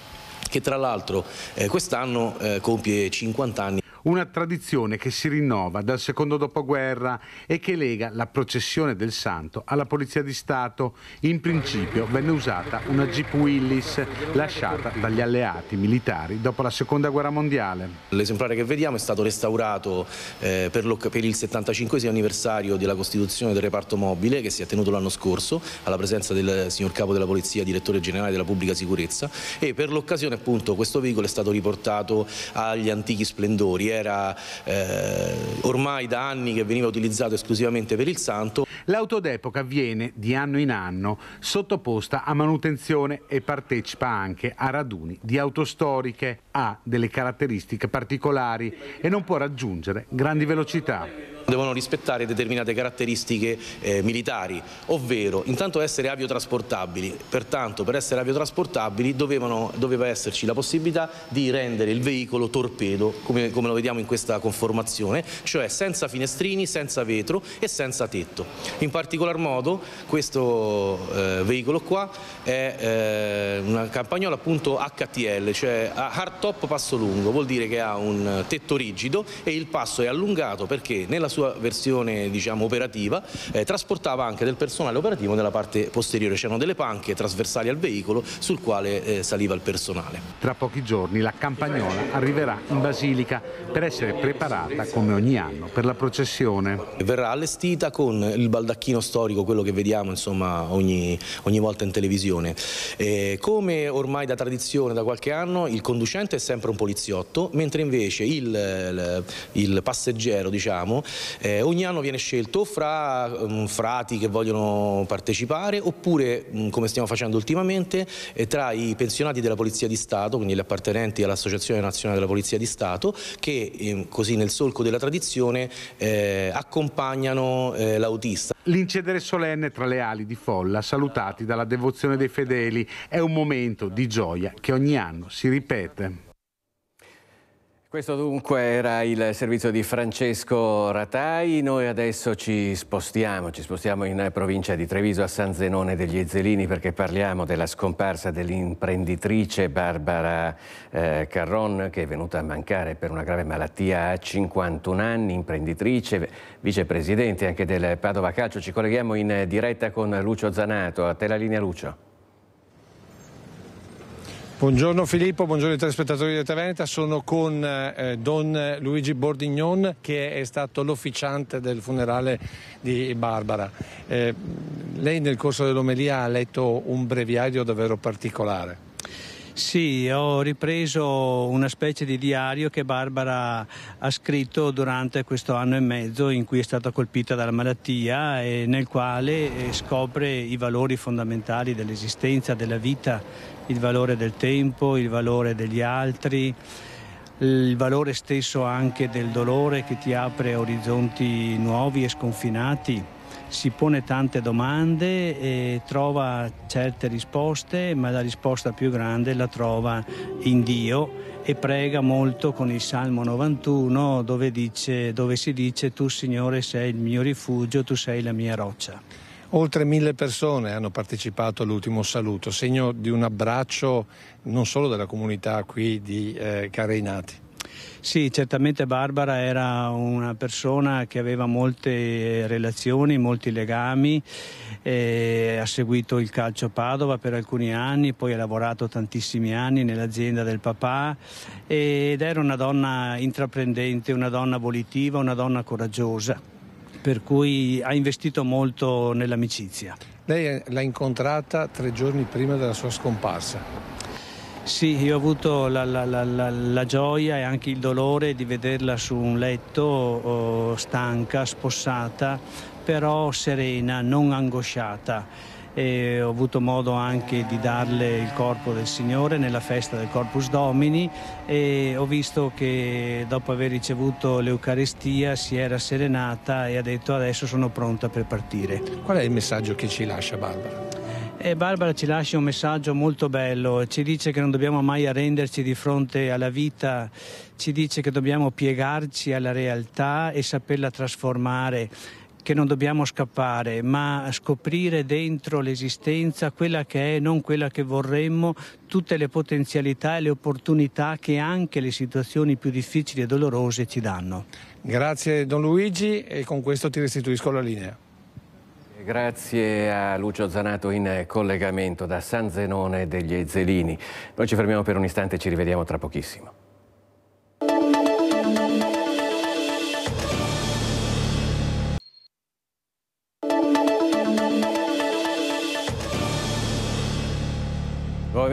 che tra l'altro eh, quest'anno eh, compie 50 anni una tradizione che si rinnova dal secondo dopoguerra e che lega la processione del santo alla Polizia di Stato. In principio venne usata una Jeep Willis lasciata dagli alleati militari dopo la seconda guerra mondiale. L'esemplare che vediamo è stato restaurato eh, per, il 75 anniversario della costituzione del reparto mobile che si è tenuto l'anno scorso alla presenza del signor capo della Polizia, direttore generale della pubblica sicurezza e per l'occasione appunto questo veicolo è stato riportato agli antichi splendori. Eh, era eh, ormai da anni che veniva utilizzato esclusivamente per il santo. L'auto d'epoca viene di anno in anno sottoposta a manutenzione e partecipa anche a raduni di auto storiche ha delle caratteristiche particolari e non può raggiungere grandi velocità devono rispettare determinate caratteristiche eh, militari, ovvero intanto essere aviotrasportabili, pertanto per essere aviotrasportabili dovevano, doveva esserci la possibilità di rendere il veicolo torpedo, come, come, lo vediamo in questa conformazione, cioè senza finestrini, senza vetro e senza tetto. In particolar modo questo eh, veicolo qua è eh, una campagnola appunto HTL, cioè Hard top passo lungo, vuol dire che ha un tetto rigido e il passo è allungato perché nella sua versione diciamo, operativa eh, trasportava anche del personale operativo nella parte posteriore, c'erano delle panche trasversali al veicolo sul quale eh, saliva il personale. Tra pochi giorni la campagnola arriverà in Basilica per essere preparata come ogni anno per la processione. Verrà allestita con il baldacchino storico, quello che vediamo insomma, ogni, ogni, volta in televisione. Eh, come ormai da tradizione da qualche anno il conducente è sempre un poliziotto, mentre invece il, il passeggero, diciamo, eh, ogni anno viene scelto fra um, frati che vogliono partecipare oppure, um, come stiamo facendo ultimamente, eh, tra i pensionati della Polizia di Stato, quindi gli appartenenti all'Associazione Nazionale della Polizia di Stato, che eh, così nel solco della tradizione eh, accompagnano eh, l'autista. L'incedere solenne tra le ali di folla, salutati dalla devozione dei fedeli, è un momento di gioia che ogni anno si ripete. Questo dunque era il servizio di Francesco Ratai, noi adesso ci spostiamo, ci spostiamo in provincia di Treviso a San Zenone degli Ezzelini perché parliamo della scomparsa dell'imprenditrice Barbara eh, Carron che è venuta a mancare per una grave malattia a 51 anni, imprenditrice, vicepresidente anche del Padova Calcio, ci colleghiamo in diretta con Lucio Zanato, a te la linea Lucio. Buongiorno Filippo, buongiorno ai telespettatori di Teveneta, sono con eh, Don Luigi Bordignon che è stato l'officiante del funerale di Barbara. Eh, lei nel corso dell'omelia ha letto un breviario davvero particolare. Sì, ho ripreso una specie di diario che Barbara ha scritto durante questo anno e mezzo in cui è stata colpita dalla malattia e nel quale eh, scopre i valori fondamentali dell'esistenza, della vita, il valore del tempo, il valore degli altri, il valore stesso anche del dolore che ti apre orizzonti nuovi e sconfinati. Si pone tante domande e trova certe risposte, ma la risposta più grande la trova in Dio e prega molto con il Salmo 91 dove, dice, dove si dice tu Signore sei il mio rifugio, tu sei la mia roccia. Oltre mille persone hanno partecipato all'ultimo saluto, segno di un abbraccio non solo della comunità qui di eh, Careinati. Sì, certamente Barbara era una persona che aveva molte relazioni, molti legami, eh, ha seguito il calcio a Padova per alcuni anni, poi ha lavorato tantissimi anni nell'azienda del papà ed era una donna intraprendente, una donna volitiva, una donna coraggiosa per cui ha investito molto nell'amicizia. Lei l'ha incontrata tre giorni prima della sua scomparsa. Sì, io ho avuto la, la, la, la, gioia e anche il dolore di vederla su un letto oh, stanca, spossata, però serena, non angosciata e ho avuto modo anche di darle il corpo del Signore nella festa del Corpus Domini e ho visto che dopo aver ricevuto l'Eucarestia si era serenata e ha detto adesso sono pronta per partire. Qual è il messaggio che ci lascia Barbara? E Barbara ci lascia un messaggio molto bello, ci dice che non dobbiamo mai arrenderci di fronte alla vita, ci dice che dobbiamo piegarci alla realtà e saperla trasformare che non dobbiamo scappare, ma scoprire dentro l'esistenza quella che è, non quella che vorremmo, tutte le potenzialità e le opportunità che anche le situazioni più difficili e dolorose ci danno. Grazie Don Luigi e con questo ti restituisco la linea. Grazie a Lucio Zanato in collegamento da San Zenone degli Ezzelini. Noi ci fermiamo per un istante e ci rivediamo tra pochissimo.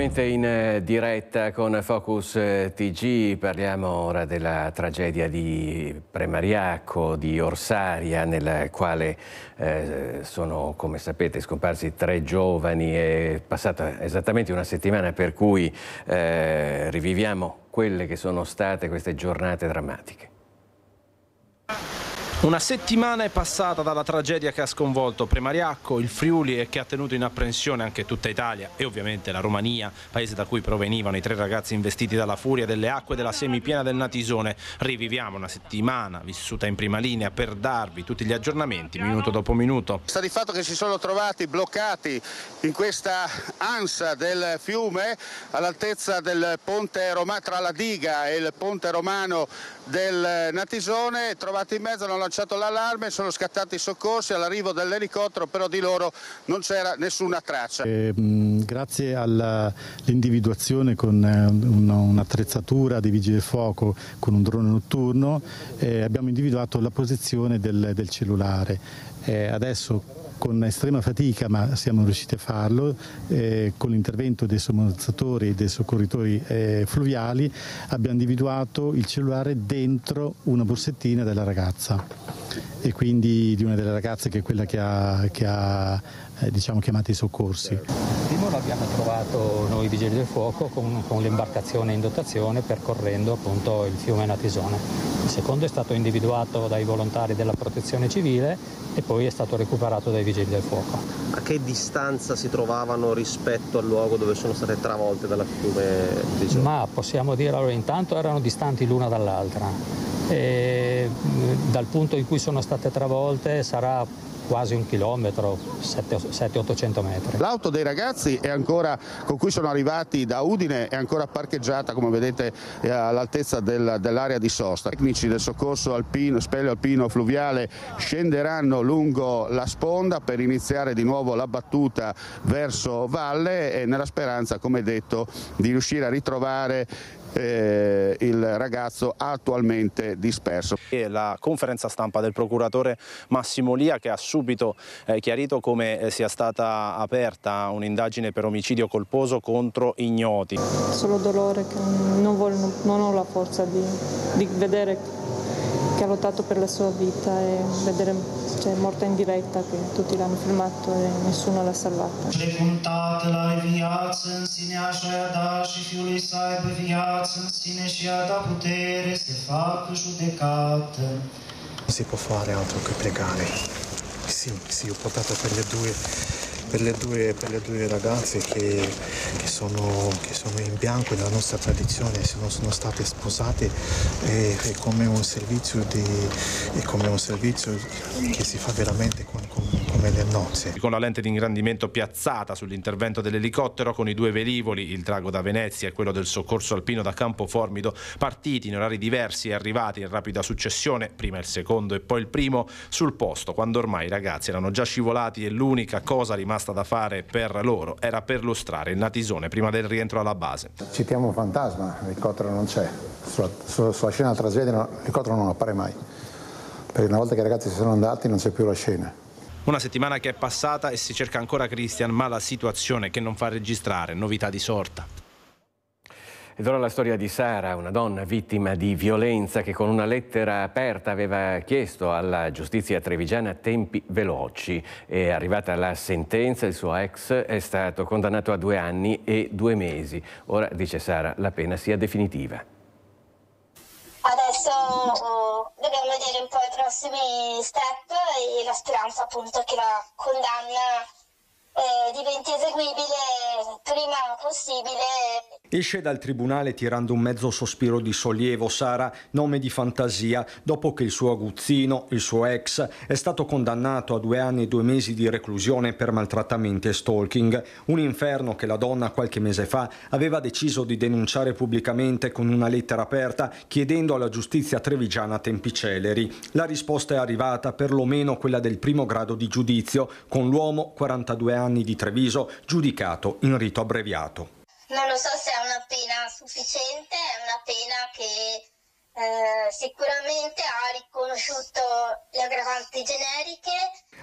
nuovamente in eh, diretta con Focus eh, TG, parliamo ora della tragedia di Premariaco, di Orsaria, nella quale eh, sono, come sapete, scomparsi tre giovani. È passata esattamente una settimana per cui eh, riviviamo quelle che sono state queste giornate drammatiche. Una settimana è passata dalla tragedia che ha sconvolto Premariacco, il Friuli e che ha tenuto in apprensione anche tutta Italia e ovviamente la Romania, paese da cui provenivano i tre ragazzi investiti dalla furia delle acque della semipiena del Natisone. Riviviamo una settimana vissuta in prima linea per darvi tutti gli aggiornamenti minuto dopo minuto. Sta di fatto che si sono trovati bloccati in questa ansa del fiume all'altezza del ponte romano tra la diga e il ponte romano del Natisone, trovati in mezzo alla lanciato l'allarme, sono scattati i soccorsi all'arrivo dell'elicottero, però di loro non c'era nessuna traccia. E, mh, grazie all'individuazione con eh, un'attrezzatura di vigile fuoco con un drone notturno eh, abbiamo individuato la posizione del, del cellulare. Eh, adesso con estrema fatica, ma siamo riusciti a farlo, eh, con l'intervento dei sommozzatori e dei soccorritori eh, fluviali, abbiamo individuato il cellulare dentro una borsettina della ragazza e quindi di una delle ragazze che è quella che ha, che ha eh, diciamo, chiamato i soccorsi abbiamo trovato noi vigili del fuoco con, con l'imbarcazione in dotazione percorrendo appunto il fiume Natisone. Il secondo è stato individuato dai volontari della protezione civile e poi è stato recuperato dai vigili del fuoco. A che distanza si trovavano rispetto al luogo dove sono state travolte dalla fiume Natisone? Ma possiamo dire allora intanto erano distanti l'una dall'altra. E, dal punto in cui sono state travolte sarà quasi un chilometro, 700-800 metri. L'auto dei ragazzi ancora, con cui sono arrivati da Udine è ancora parcheggiata, come vedete, eh, all'altezza del, dell'area di sosta. I tecnici del soccorso alpino, spelio alpino fluviale scenderanno lungo la sponda per iniziare di nuovo la battuta verso valle e nella speranza, come detto, di riuscire a ritrovare eh, il ragazzo attualmente disperso. E la conferenza stampa del procuratore Massimo Lia che ha subito eh, chiarito come eh, sia stata aperta un'indagine per omicidio colposo contro ignoti. Solo dolore che non, voglio, non ho la forza di, di vedere che ha lottato per la sua vita e vedere cioè, morta in diretta che tutti l'hanno filmato e nessuno l'ha salvata. Precuntatele Si può fare altro che pregare. Sì, sì, ho portato per le due per le due, per le due ragazze che, che, sono, che, sono, in bianco nella nostra tradizione, se non sono state sposate è, è, come di, è, come un servizio che si fa veramente con, con con la lente di ingrandimento piazzata sull'intervento dell'elicottero con i due velivoli, il Drago da Venezia e quello del soccorso alpino da Campo Formido, partiti in orari diversi e arrivati in rapida successione, prima il secondo e poi il primo, sul posto, quando ormai i ragazzi erano già scivolati e l'unica cosa rimasta rimasta da fare per loro era perlustrare il natisone prima del rientro alla base. Citiamo un fantasma, l'elicottero non c'è. Sulla, sulla, sulla, scena della trasvedere l'elicottero non appare mai. Perché una volta che i ragazzi si sono andati non c'è più la scena. Una settimana che è passata e si cerca ancora Christian, ma la situazione che non fa registrare novità di sorta. Ed ora la storia di Sara, una donna vittima di violenza che con una lettera aperta aveva chiesto alla giustizia trevigiana tempi veloci. È arrivata la sentenza, il suo ex è stato condannato a due anni e due mesi. Ora, dice Sara, la pena sia definitiva. Adesso oh, dobbiamo vedere un po' i prossimi step e la speranza appunto che la condanna eh, diventi eseguibile prima possibile. Esce dal tribunale tirando un mezzo sospiro di sollievo Sara, nome di fantasia, dopo che il suo aguzzino, il suo ex, è stato condannato a due anni e due mesi di reclusione per maltrattamenti e stalking, un inferno che la donna qualche mese fa aveva deciso di denunciare pubblicamente con una lettera aperta chiedendo alla giustizia trevigiana tempi celeri. La risposta è arrivata, perlomeno quella del primo grado di giudizio, con l'uomo 42 anni anni di Treviso, giudicato in rito abbreviato. Non lo so se è una pena sufficiente, è una pena che eh, sicuramente ha riconosciuto le aggravanti generiche.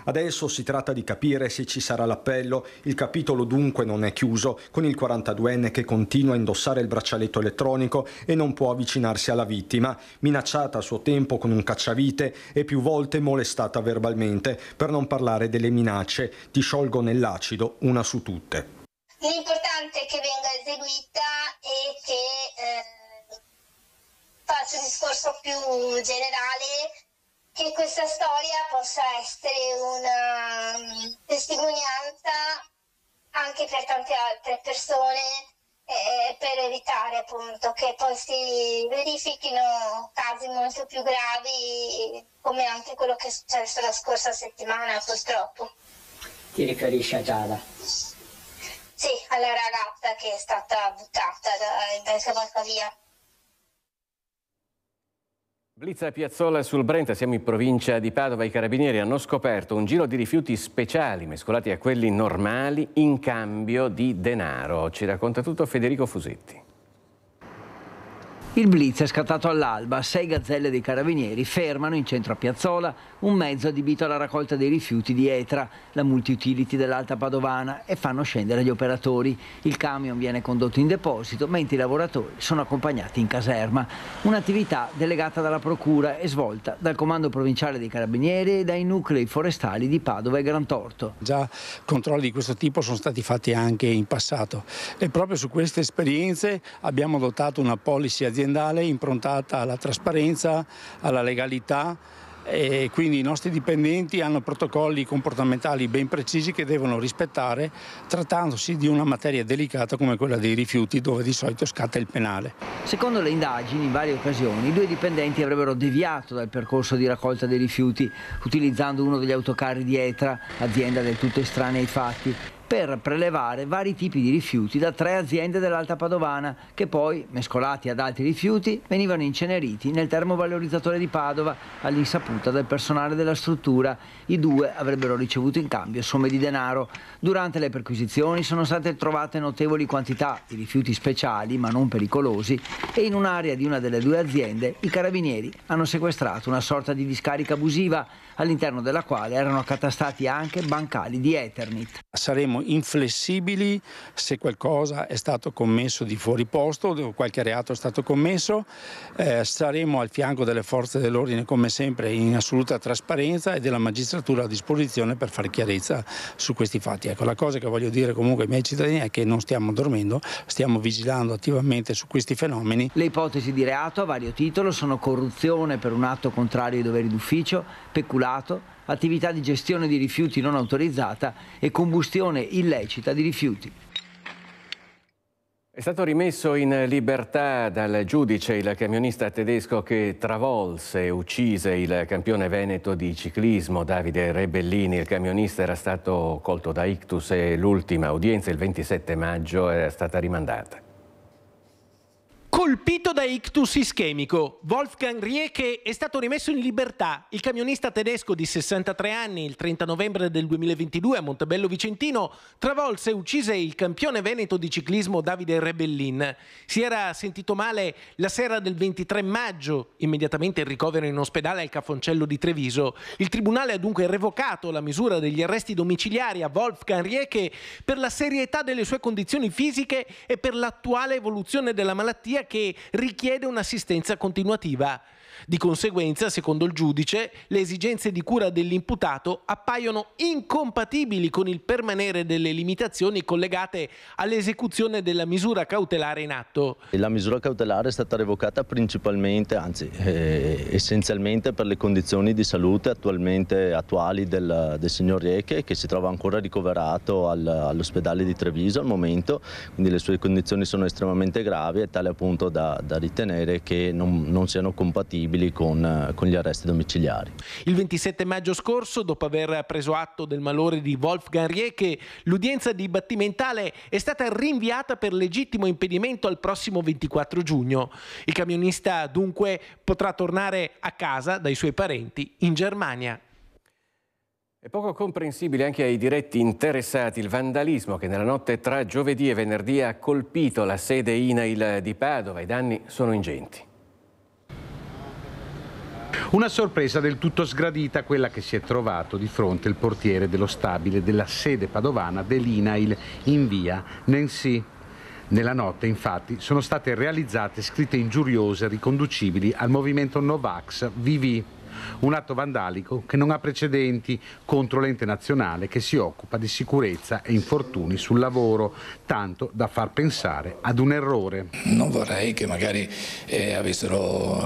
Adesso si tratta di capire se ci sarà l'appello. Il capitolo dunque non è chiuso, con il 42enne che continua a indossare il braccialetto elettronico e non può avvicinarsi alla vittima, minacciata a suo tempo con un cacciavite e più volte molestata verbalmente, per non parlare delle minacce. Ti sciolgo nell'acido, una su tutte. L'importante è che venga eseguita e che... Eh faccio un discorso più generale che questa storia possa essere una testimonianza anche per tante altre persone eh, per evitare appunto che poi si verifichino casi molto più gravi come anche quello che è successo la scorsa settimana purtroppo. Ti riferisci a Giada? Sì, alla ragazza che è stata buttata dal da, da, da, via. Blizza Piazzola sul Brenta, siamo in provincia di Padova. I carabinieri hanno scoperto un giro di rifiuti speciali mescolati a quelli normali in cambio di denaro. Ci racconta tutto Federico Fusetti. Il blitz è scattato all'alba, sei gazzelle dei carabinieri fermano in centro a Piazzola un mezzo adibito alla raccolta dei rifiuti di Etra, la multi-utility dell'Alta Padovana, e fanno scendere gli operatori. Il camion viene condotto in deposito, mentre i lavoratori sono accompagnati in caserma. Un'attività delegata dalla Procura e svolta dal Comando Provinciale dei Carabinieri e dai nuclei forestali di Padova e Gran Torto. Già controlli di questo tipo sono stati fatti anche in passato e proprio su queste esperienze abbiamo adottato una policy aziendale aziendale improntata alla trasparenza, alla legalità e quindi i nostri dipendenti hanno protocolli comportamentali ben precisi che devono rispettare trattandosi di una materia delicata come quella dei rifiuti dove di solito scatta il penale. Secondo le indagini in varie occasioni i due dipendenti avrebbero deviato dal percorso di raccolta dei rifiuti utilizzando uno degli autocarri di Etra, azienda del tutto estranea ai fatti per prelevare vari tipi di rifiuti da tre aziende dell'Alta Padovana che poi, mescolati ad altri rifiuti, venivano inceneriti nel termovalorizzatore di Padova all'insaputa del personale della struttura. I due avrebbero ricevuto in cambio somme di denaro. Durante le perquisizioni sono state trovate notevoli quantità di rifiuti speciali, ma non pericolosi, e in un'area di una delle due aziende i carabinieri hanno sequestrato una sorta di discarica abusiva all'interno della quale erano accatastati anche bancali di Eternit. Saremo inflessibili se qualcosa è stato commesso di fuori posto o qualche reato è stato commesso, eh, saremo al fianco delle forze dell'ordine come sempre in assoluta trasparenza e della magistratura a disposizione per fare chiarezza su questi fatti. Ecco, la cosa che voglio dire comunque ai miei cittadini è che non stiamo dormendo, stiamo vigilando attivamente su questi fenomeni. Le ipotesi di reato a vario titolo sono corruzione per un atto contrario ai doveri d'ufficio, peculazione dissimulato, attività di gestione di rifiuti non autorizzata e combustione illecita di rifiuti. È stato rimesso in libertà dal giudice il camionista tedesco che travolse e uccise il campione veneto di ciclismo Davide Rebellini. Il camionista era stato colto da ictus e l'ultima udienza il 27 maggio era stata rimandata. Colpito da ictus ischemico, Wolfgang Rieke è stato rimesso in libertà. Il camionista tedesco di 63 anni, il 30 novembre del 2022 a Montebello Vicentino, travolse e uccise il campione veneto di ciclismo Davide Rebellin. Si era sentito male la sera del 23 maggio, immediatamente il ricovero in ospedale al Caffoncello di Treviso. Il tribunale ha dunque revocato la misura degli arresti domiciliari a Wolfgang Rieke per la serietà delle sue condizioni fisiche e per l'attuale evoluzione della malattia che richiede un'assistenza continuativa. Di conseguenza, secondo il giudice, le esigenze di cura dell'imputato appaiono incompatibili con il permanere delle limitazioni collegate all'esecuzione della misura cautelare in atto. La misura cautelare è stata revocata principalmente, anzi eh, essenzialmente per le condizioni di salute attualmente attuali del, del signor Rieche che si trova ancora ricoverato al, all'ospedale di Treviso al momento, quindi le sue condizioni sono estremamente gravi e tale appunto appunto da, da ritenere che non, non, siano compatibili con, eh, con gli arresti domiciliari. Il 27 maggio scorso, dopo aver preso atto del malore di Wolfgang Rieche, l'udienza dibattimentale è stata rinviata per legittimo impedimento al prossimo 24 giugno. Il camionista dunque potrà tornare a casa dai suoi parenti in Germania. È poco comprensibile anche ai diretti interessati il vandalismo che nella notte tra giovedì e venerdì ha colpito la sede INAIL di Padova. I danni sono ingenti. Una sorpresa del tutto sgradita quella che si è trovato di fronte il portiere dello stabile della sede padovana dell'INAIL in via Nancy. Nella notte, infatti, sono state realizzate scritte ingiuriose riconducibili al movimento Novax VV un atto vandalico che non ha precedenti contro l'ente nazionale che si occupa di sicurezza e infortuni sul lavoro, tanto da far pensare ad un errore. Non vorrei che magari eh, avessero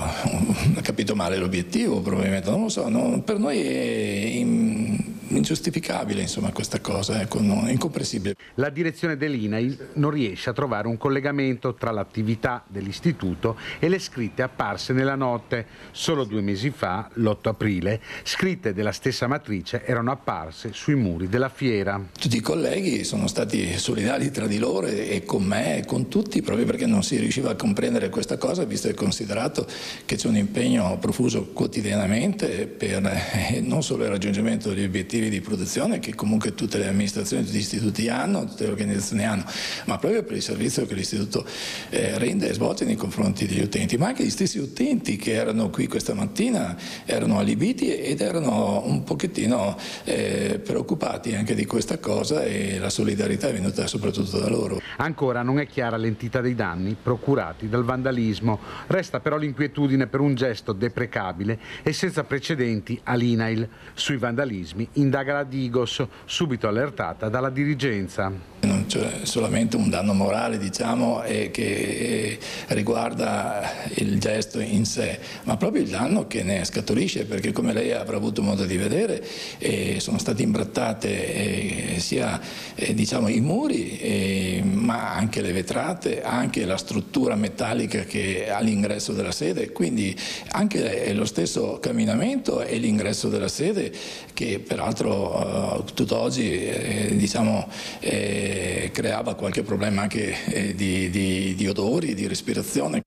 capito male l'obiettivo, probabilmente non lo so, no? per noi è... In ingiustificabile insomma, questa cosa, ecco, eh, non, eh, incomprensibile. La direzione dell'INAIL non riesce a trovare un collegamento tra l'attività dell'istituto e le scritte apparse nella notte. Solo due mesi fa, l'8 aprile, scritte della stessa matrice erano apparse sui muri della fiera. Tutti i colleghi sono stati solidali tra di loro e con me e con tutti proprio perché non si riusciva a comprendere questa cosa visto e considerato che c'è un impegno profuso quotidianamente per eh, non solo il raggiungimento degli obiettivi obiettivi di produzione che comunque tutte le amministrazioni, tutti gli istituti hanno, tutte le organizzazioni hanno, ma proprio per il servizio che l'istituto eh, rende e svolge nei confronti degli utenti, ma anche gli stessi utenti che erano qui questa mattina erano alibiti ed erano un pochettino eh, preoccupati anche di questa cosa e la solidarietà è venuta soprattutto da loro. Ancora non è chiara l'entità dei danni procurati dal vandalismo, resta però l'inquietudine per un gesto deprecabile e senza precedenti all'INAIL sui vandalismi in indaga la Digos, subito allertata dalla dirigenza. Non c'è solamente un danno morale diciamo, che riguarda il gesto in sé, ma proprio il danno che ne scaturisce, perché come lei avrà avuto modo di vedere eh, sono stati imbrattate eh, sia eh, diciamo, i muri, ma anche le vetrate, anche la struttura metallica che ha l'ingresso della sede, quindi anche lo stesso camminamento e l'ingresso della sede che peraltro peraltro eh, tutt'oggi eh, diciamo, eh, creava qualche problema anche eh, di, di, di odori, di respirazione.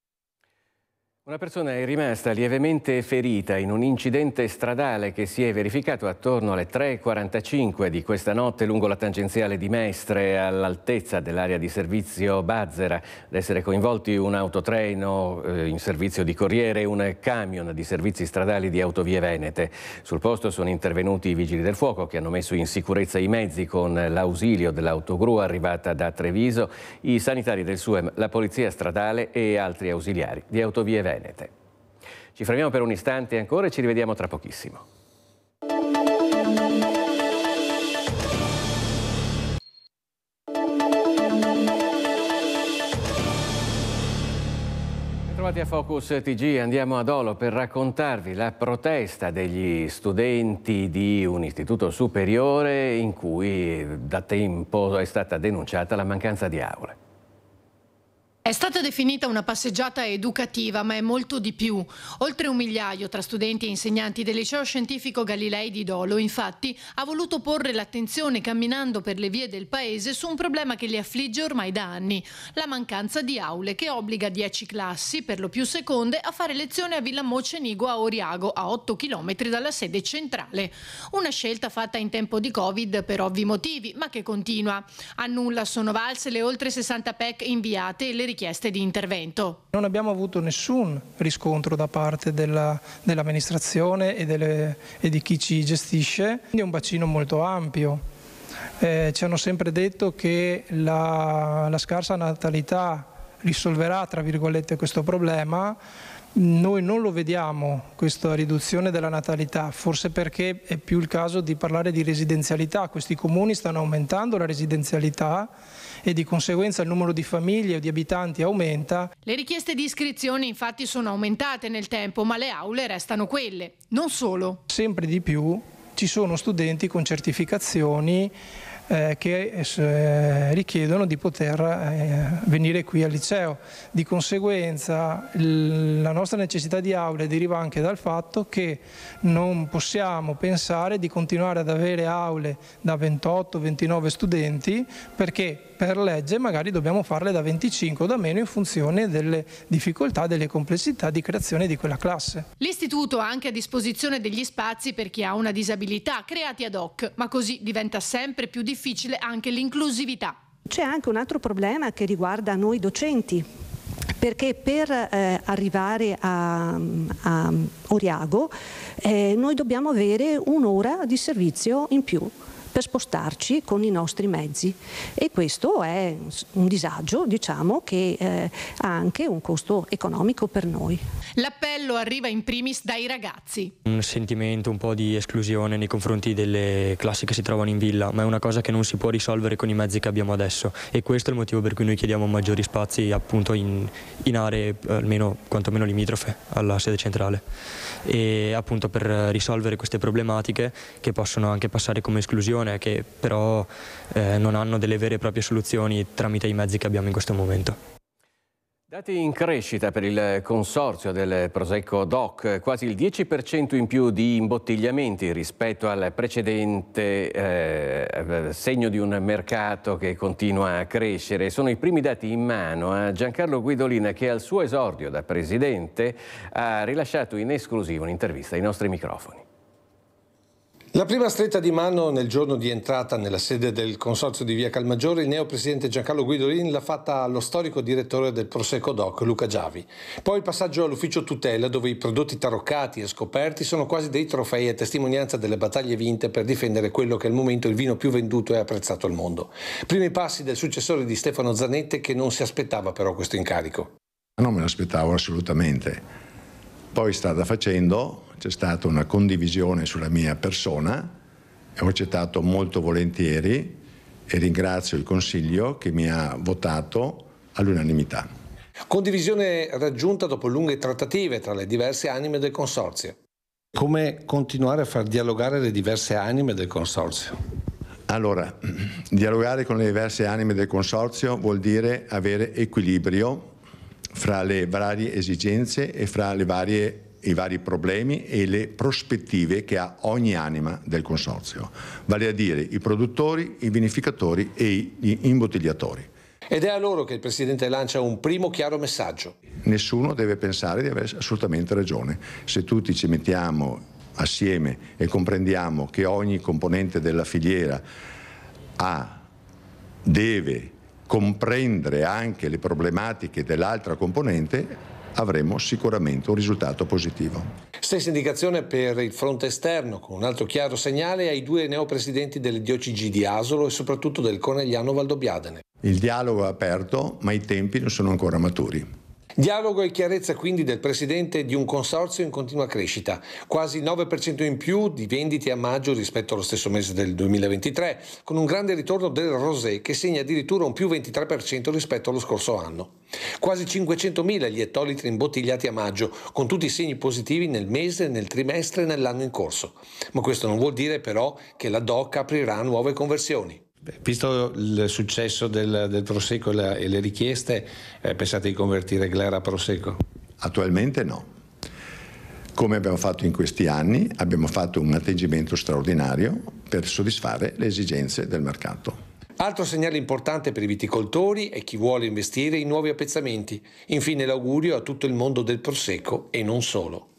Una persona è rimasta lievemente ferita in un incidente stradale che si è verificato attorno alle 3.45 di questa notte lungo la tangenziale di Mestre all'altezza dell'area di servizio Bazzera. Ad essere coinvolti un autotreno eh, in servizio di corriere e un camion di servizi stradali di autovie venete. Sul posto sono intervenuti i vigili del fuoco che hanno messo in sicurezza i mezzi con l'ausilio dell'autogru arrivata da Treviso, i sanitari del SUEM, la polizia stradale e altri ausiliari di autovie venete venete. Ci fermiamo per un istante ancora e ci rivediamo tra pochissimo. Trovati a Focus TG, andiamo ad Olo per raccontarvi la protesta degli studenti di un istituto superiore in cui da tempo è stata denunciata la mancanza di aule. È stata definita una passeggiata educativa, ma è molto di più. Oltre un migliaio tra studenti e insegnanti del liceo scientifico Galilei di Dolo, infatti, ha voluto porre l'attenzione camminando per le vie del paese su un problema che li affligge ormai da anni, la mancanza di aule che obbliga 10 classi, per lo più seconde, a fare lezione a Villa Mocenigo a Oriago, a 8 km dalla sede centrale. Una scelta fatta in tempo di Covid per ovvi motivi, ma che continua. A nulla sono valse le oltre 60 PEC inviate e le richieste richieste di intervento. Non abbiamo avuto nessun riscontro da parte dell'amministrazione dell e, e di chi ci gestisce, quindi è un bacino molto ampio. Eh, ci hanno sempre detto che la, la scarsa natalità risolverà questo problema noi non lo vediamo questa riduzione della natalità, forse perché è più il caso di parlare di residenzialità. Questi comuni stanno aumentando la residenzialità e di conseguenza il numero di famiglie o di abitanti aumenta. Le richieste di iscrizione infatti sono aumentate nel tempo, ma le aule restano quelle, non solo. Sempre di più ci sono studenti con certificazioni eh, che eh, richiedono di poter eh, venire qui al liceo. Di conseguenza la nostra necessità di aule deriva anche dal fatto che non possiamo pensare di continuare ad avere aule da 28-29 studenti perché per legge magari dobbiamo farle da 25 o da meno in funzione delle difficoltà, delle complessità di creazione di quella classe. L'istituto ha anche a disposizione degli spazi per chi ha una disabilità creati ad hoc, ma così diventa sempre più difficile difficile anche l'inclusività. C'è anche un altro problema che riguarda noi docenti, perché per eh, arrivare a, a Oriago eh, noi dobbiamo avere un'ora di servizio in più per spostarci con i nostri mezzi e questo è un disagio diciamo, che eh, ha anche un costo economico per noi. L'appello arriva in primis dai ragazzi. Un sentimento un po' di esclusione nei confronti delle classi che si trovano in villa, ma è una cosa che non si può risolvere con i mezzi che abbiamo adesso e questo è il motivo per cui noi chiediamo maggiori spazi appunto in, in aree almeno quantomeno limitrofe alla sede centrale e appunto per risolvere queste problematiche che possono anche passare come esclusione situazione che però eh, non hanno delle vere e proprie soluzioni tramite i mezzi che abbiamo in questo momento. Dati in crescita per il consorzio del Prosecco DOC, quasi il 10% in più di imbottigliamenti rispetto al precedente eh, segno di un mercato che continua a crescere. Sono i primi dati in mano a eh. Giancarlo Guidolina che al suo esordio da presidente ha rilasciato in esclusiva un'intervista ai nostri microfoni. La prima stretta di mano nel giorno di entrata nella sede del Consorzio di Via Calmaggiore, il neopresidente Giancarlo Guidolin l'ha fatta allo storico direttore del Prosecco Doc, Luca Giavi. Poi il passaggio all'ufficio tutela, dove i prodotti taroccati e scoperti sono quasi dei trofei a testimonianza delle battaglie vinte per difendere quello che al momento è il vino più venduto e apprezzato al mondo. Primi passi del successore di Stefano Zanette che non si aspettava però questo incarico. Non me l'aspettavo assolutamente poi strada facendo c'è stata una condivisione sulla mia persona, ho accettato molto volentieri e ringrazio il Consiglio che mi ha votato all'unanimità. Condivisione raggiunta dopo lunghe trattative tra le diverse anime del Consorzio. Come continuare a far dialogare le diverse anime del Consorzio? Allora, dialogare con le diverse anime del Consorzio vuol dire avere equilibrio fra le varie esigenze e fra varie, i vari problemi e le prospettive che ha ogni anima del consorzio, vale a dire i produttori, i vinificatori e gli imbottigliatori. Ed è a loro che il Presidente lancia un primo chiaro messaggio. Nessuno deve pensare di avere assolutamente ragione. Se tutti ci mettiamo assieme e comprendiamo che ogni componente della filiera ha, deve comprendere anche le problematiche dell'altra componente, avremo sicuramente un risultato positivo. Stessa indicazione per il fronte esterno, con un altro chiaro segnale ai due neopresidenti delle DOCG di Asolo e soprattutto del Conegliano Valdobbiadene. Il dialogo è aperto, ma i tempi non sono ancora maturi. Dialogo e chiarezza quindi del presidente di un consorzio in continua crescita, quasi 9% in più di vendite a maggio rispetto allo stesso mese del 2023, con un grande ritorno del rosé che segna addirittura un più 23% rispetto allo scorso anno. Quasi 500.000 gli ettolitri imbottigliati a maggio, con tutti i segni positivi nel mese, nel trimestre e nell'anno in corso. Ma questo non vuol dire però che la DOC aprirà nuove conversioni. Visto il successo del, del Prosecco la, e le richieste, eh, pensate di convertire Glera a Prosecco? Attualmente no. Come abbiamo fatto in questi anni, abbiamo fatto un atteggiamento straordinario per soddisfare le esigenze del mercato. Altro segnale importante per i viticoltori e chi vuole investire in nuovi appezzamenti. Infine l'augurio a tutto il mondo del Prosecco e non solo.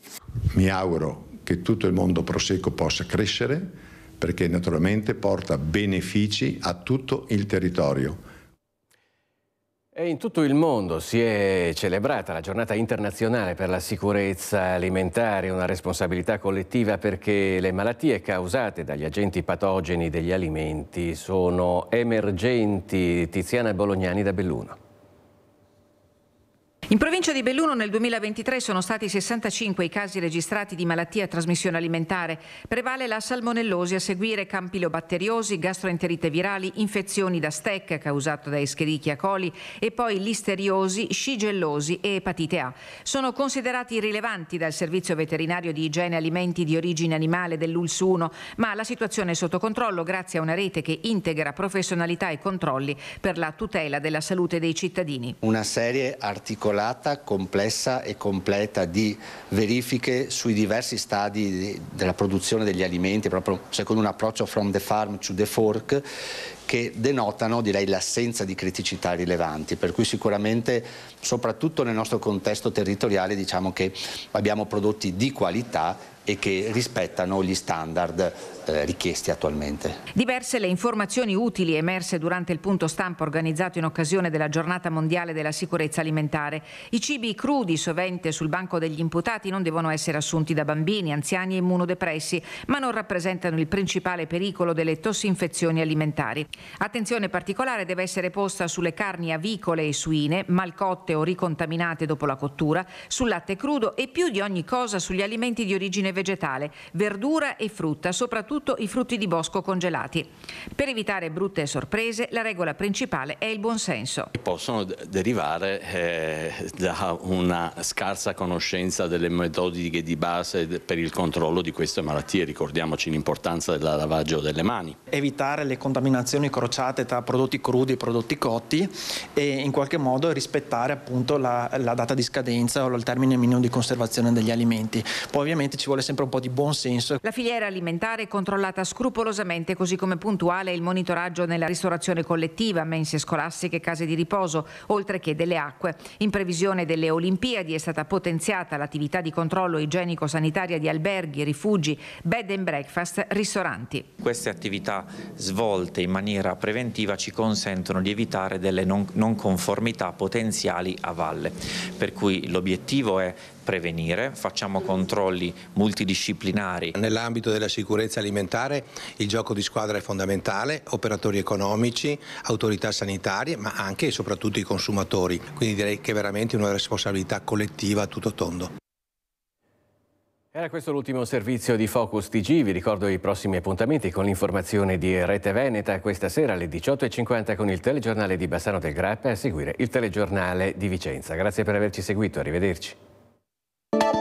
Mi auguro che tutto il mondo Prosecco possa crescere, perché naturalmente porta benefici a tutto il territorio. E in tutto il mondo si è celebrata la giornata internazionale per la sicurezza alimentare, una responsabilità collettiva perché le malattie causate dagli agenti patogeni degli alimenti sono emergenti. Tiziana Bolognani da Belluno. In provincia di Belluno nel 2023 sono stati 65 i casi registrati di malattia a trasmissione alimentare. Prevale la salmonellosi a seguire campilobatteriosi, gastroenterite virali, infezioni da stecca causate da Escherichia coli e poi listeriosi, scigellosi e epatite A. Sono considerati rilevanti dal Servizio Veterinario di Igiene Alimenti di origine animale dell'ULS 1, ma la situazione è sotto controllo grazie a una rete che integra professionalità e controlli per la tutela della salute dei cittadini. Una serie articolata articolata, complessa e completa di verifiche sui diversi stadi della produzione degli alimenti, proprio secondo un approccio from the farm to the fork, che denotano direi l'assenza di criticità rilevanti, per cui sicuramente soprattutto nel nostro contesto territoriale diciamo che abbiamo prodotti di qualità e che rispettano gli standard eh, richiesti attualmente. Diverse le informazioni utili emerse durante il punto stampa organizzato in occasione della giornata mondiale della sicurezza alimentare. I cibi crudi sovente sul banco degli imputati non devono essere assunti da bambini, anziani e immunodepressi, ma non rappresentano il principale pericolo delle tossinfezioni alimentari. Attenzione particolare deve essere posta sulle carni avicole e suine, mal cotte o ricontaminate dopo la cottura, sul latte crudo e più di ogni cosa sugli alimenti di origine produzione vegetale, verdura e frutta, soprattutto i frutti di bosco congelati. Per evitare brutte sorprese, la regola principale è il buonsenso. Possono derivare eh, da una scarsa conoscenza delle metodiche di base per il controllo di queste malattie, ricordiamoci l'importanza del lavaggio delle mani. Evitare le contaminazioni crociate tra prodotti crudi e prodotti cotti e in qualche modo rispettare appunto la, la data di scadenza o il termine minimo di conservazione degli alimenti. Poi ovviamente ci vuole vuole sempre un po' di buon senso. La filiera alimentare è controllata scrupolosamente, così come puntuale il monitoraggio nella ristorazione collettiva, mense scolastiche e case di riposo, oltre che delle acque. In previsione delle Olimpiadi è stata potenziata l'attività di controllo igienico-sanitaria di alberghi, rifugi, bed and breakfast, ristoranti. Queste attività svolte in maniera preventiva ci consentono di evitare delle non, conformità potenziali a valle, per cui l'obiettivo è prevenire, facciamo controlli multidisciplinari. Nell'ambito della sicurezza alimentare il gioco di squadra è fondamentale, operatori economici, autorità sanitarie ma anche e soprattutto i consumatori, quindi direi che è veramente una responsabilità collettiva a tutto tondo. Era questo l'ultimo servizio di Focus TG, vi ricordo i prossimi appuntamenti con l'informazione di Rete Veneta questa sera alle 18.50 con il telegiornale di Bassano del Grappa e a seguire il telegiornale di Vicenza. Grazie per averci seguito, arrivederci. Thank you.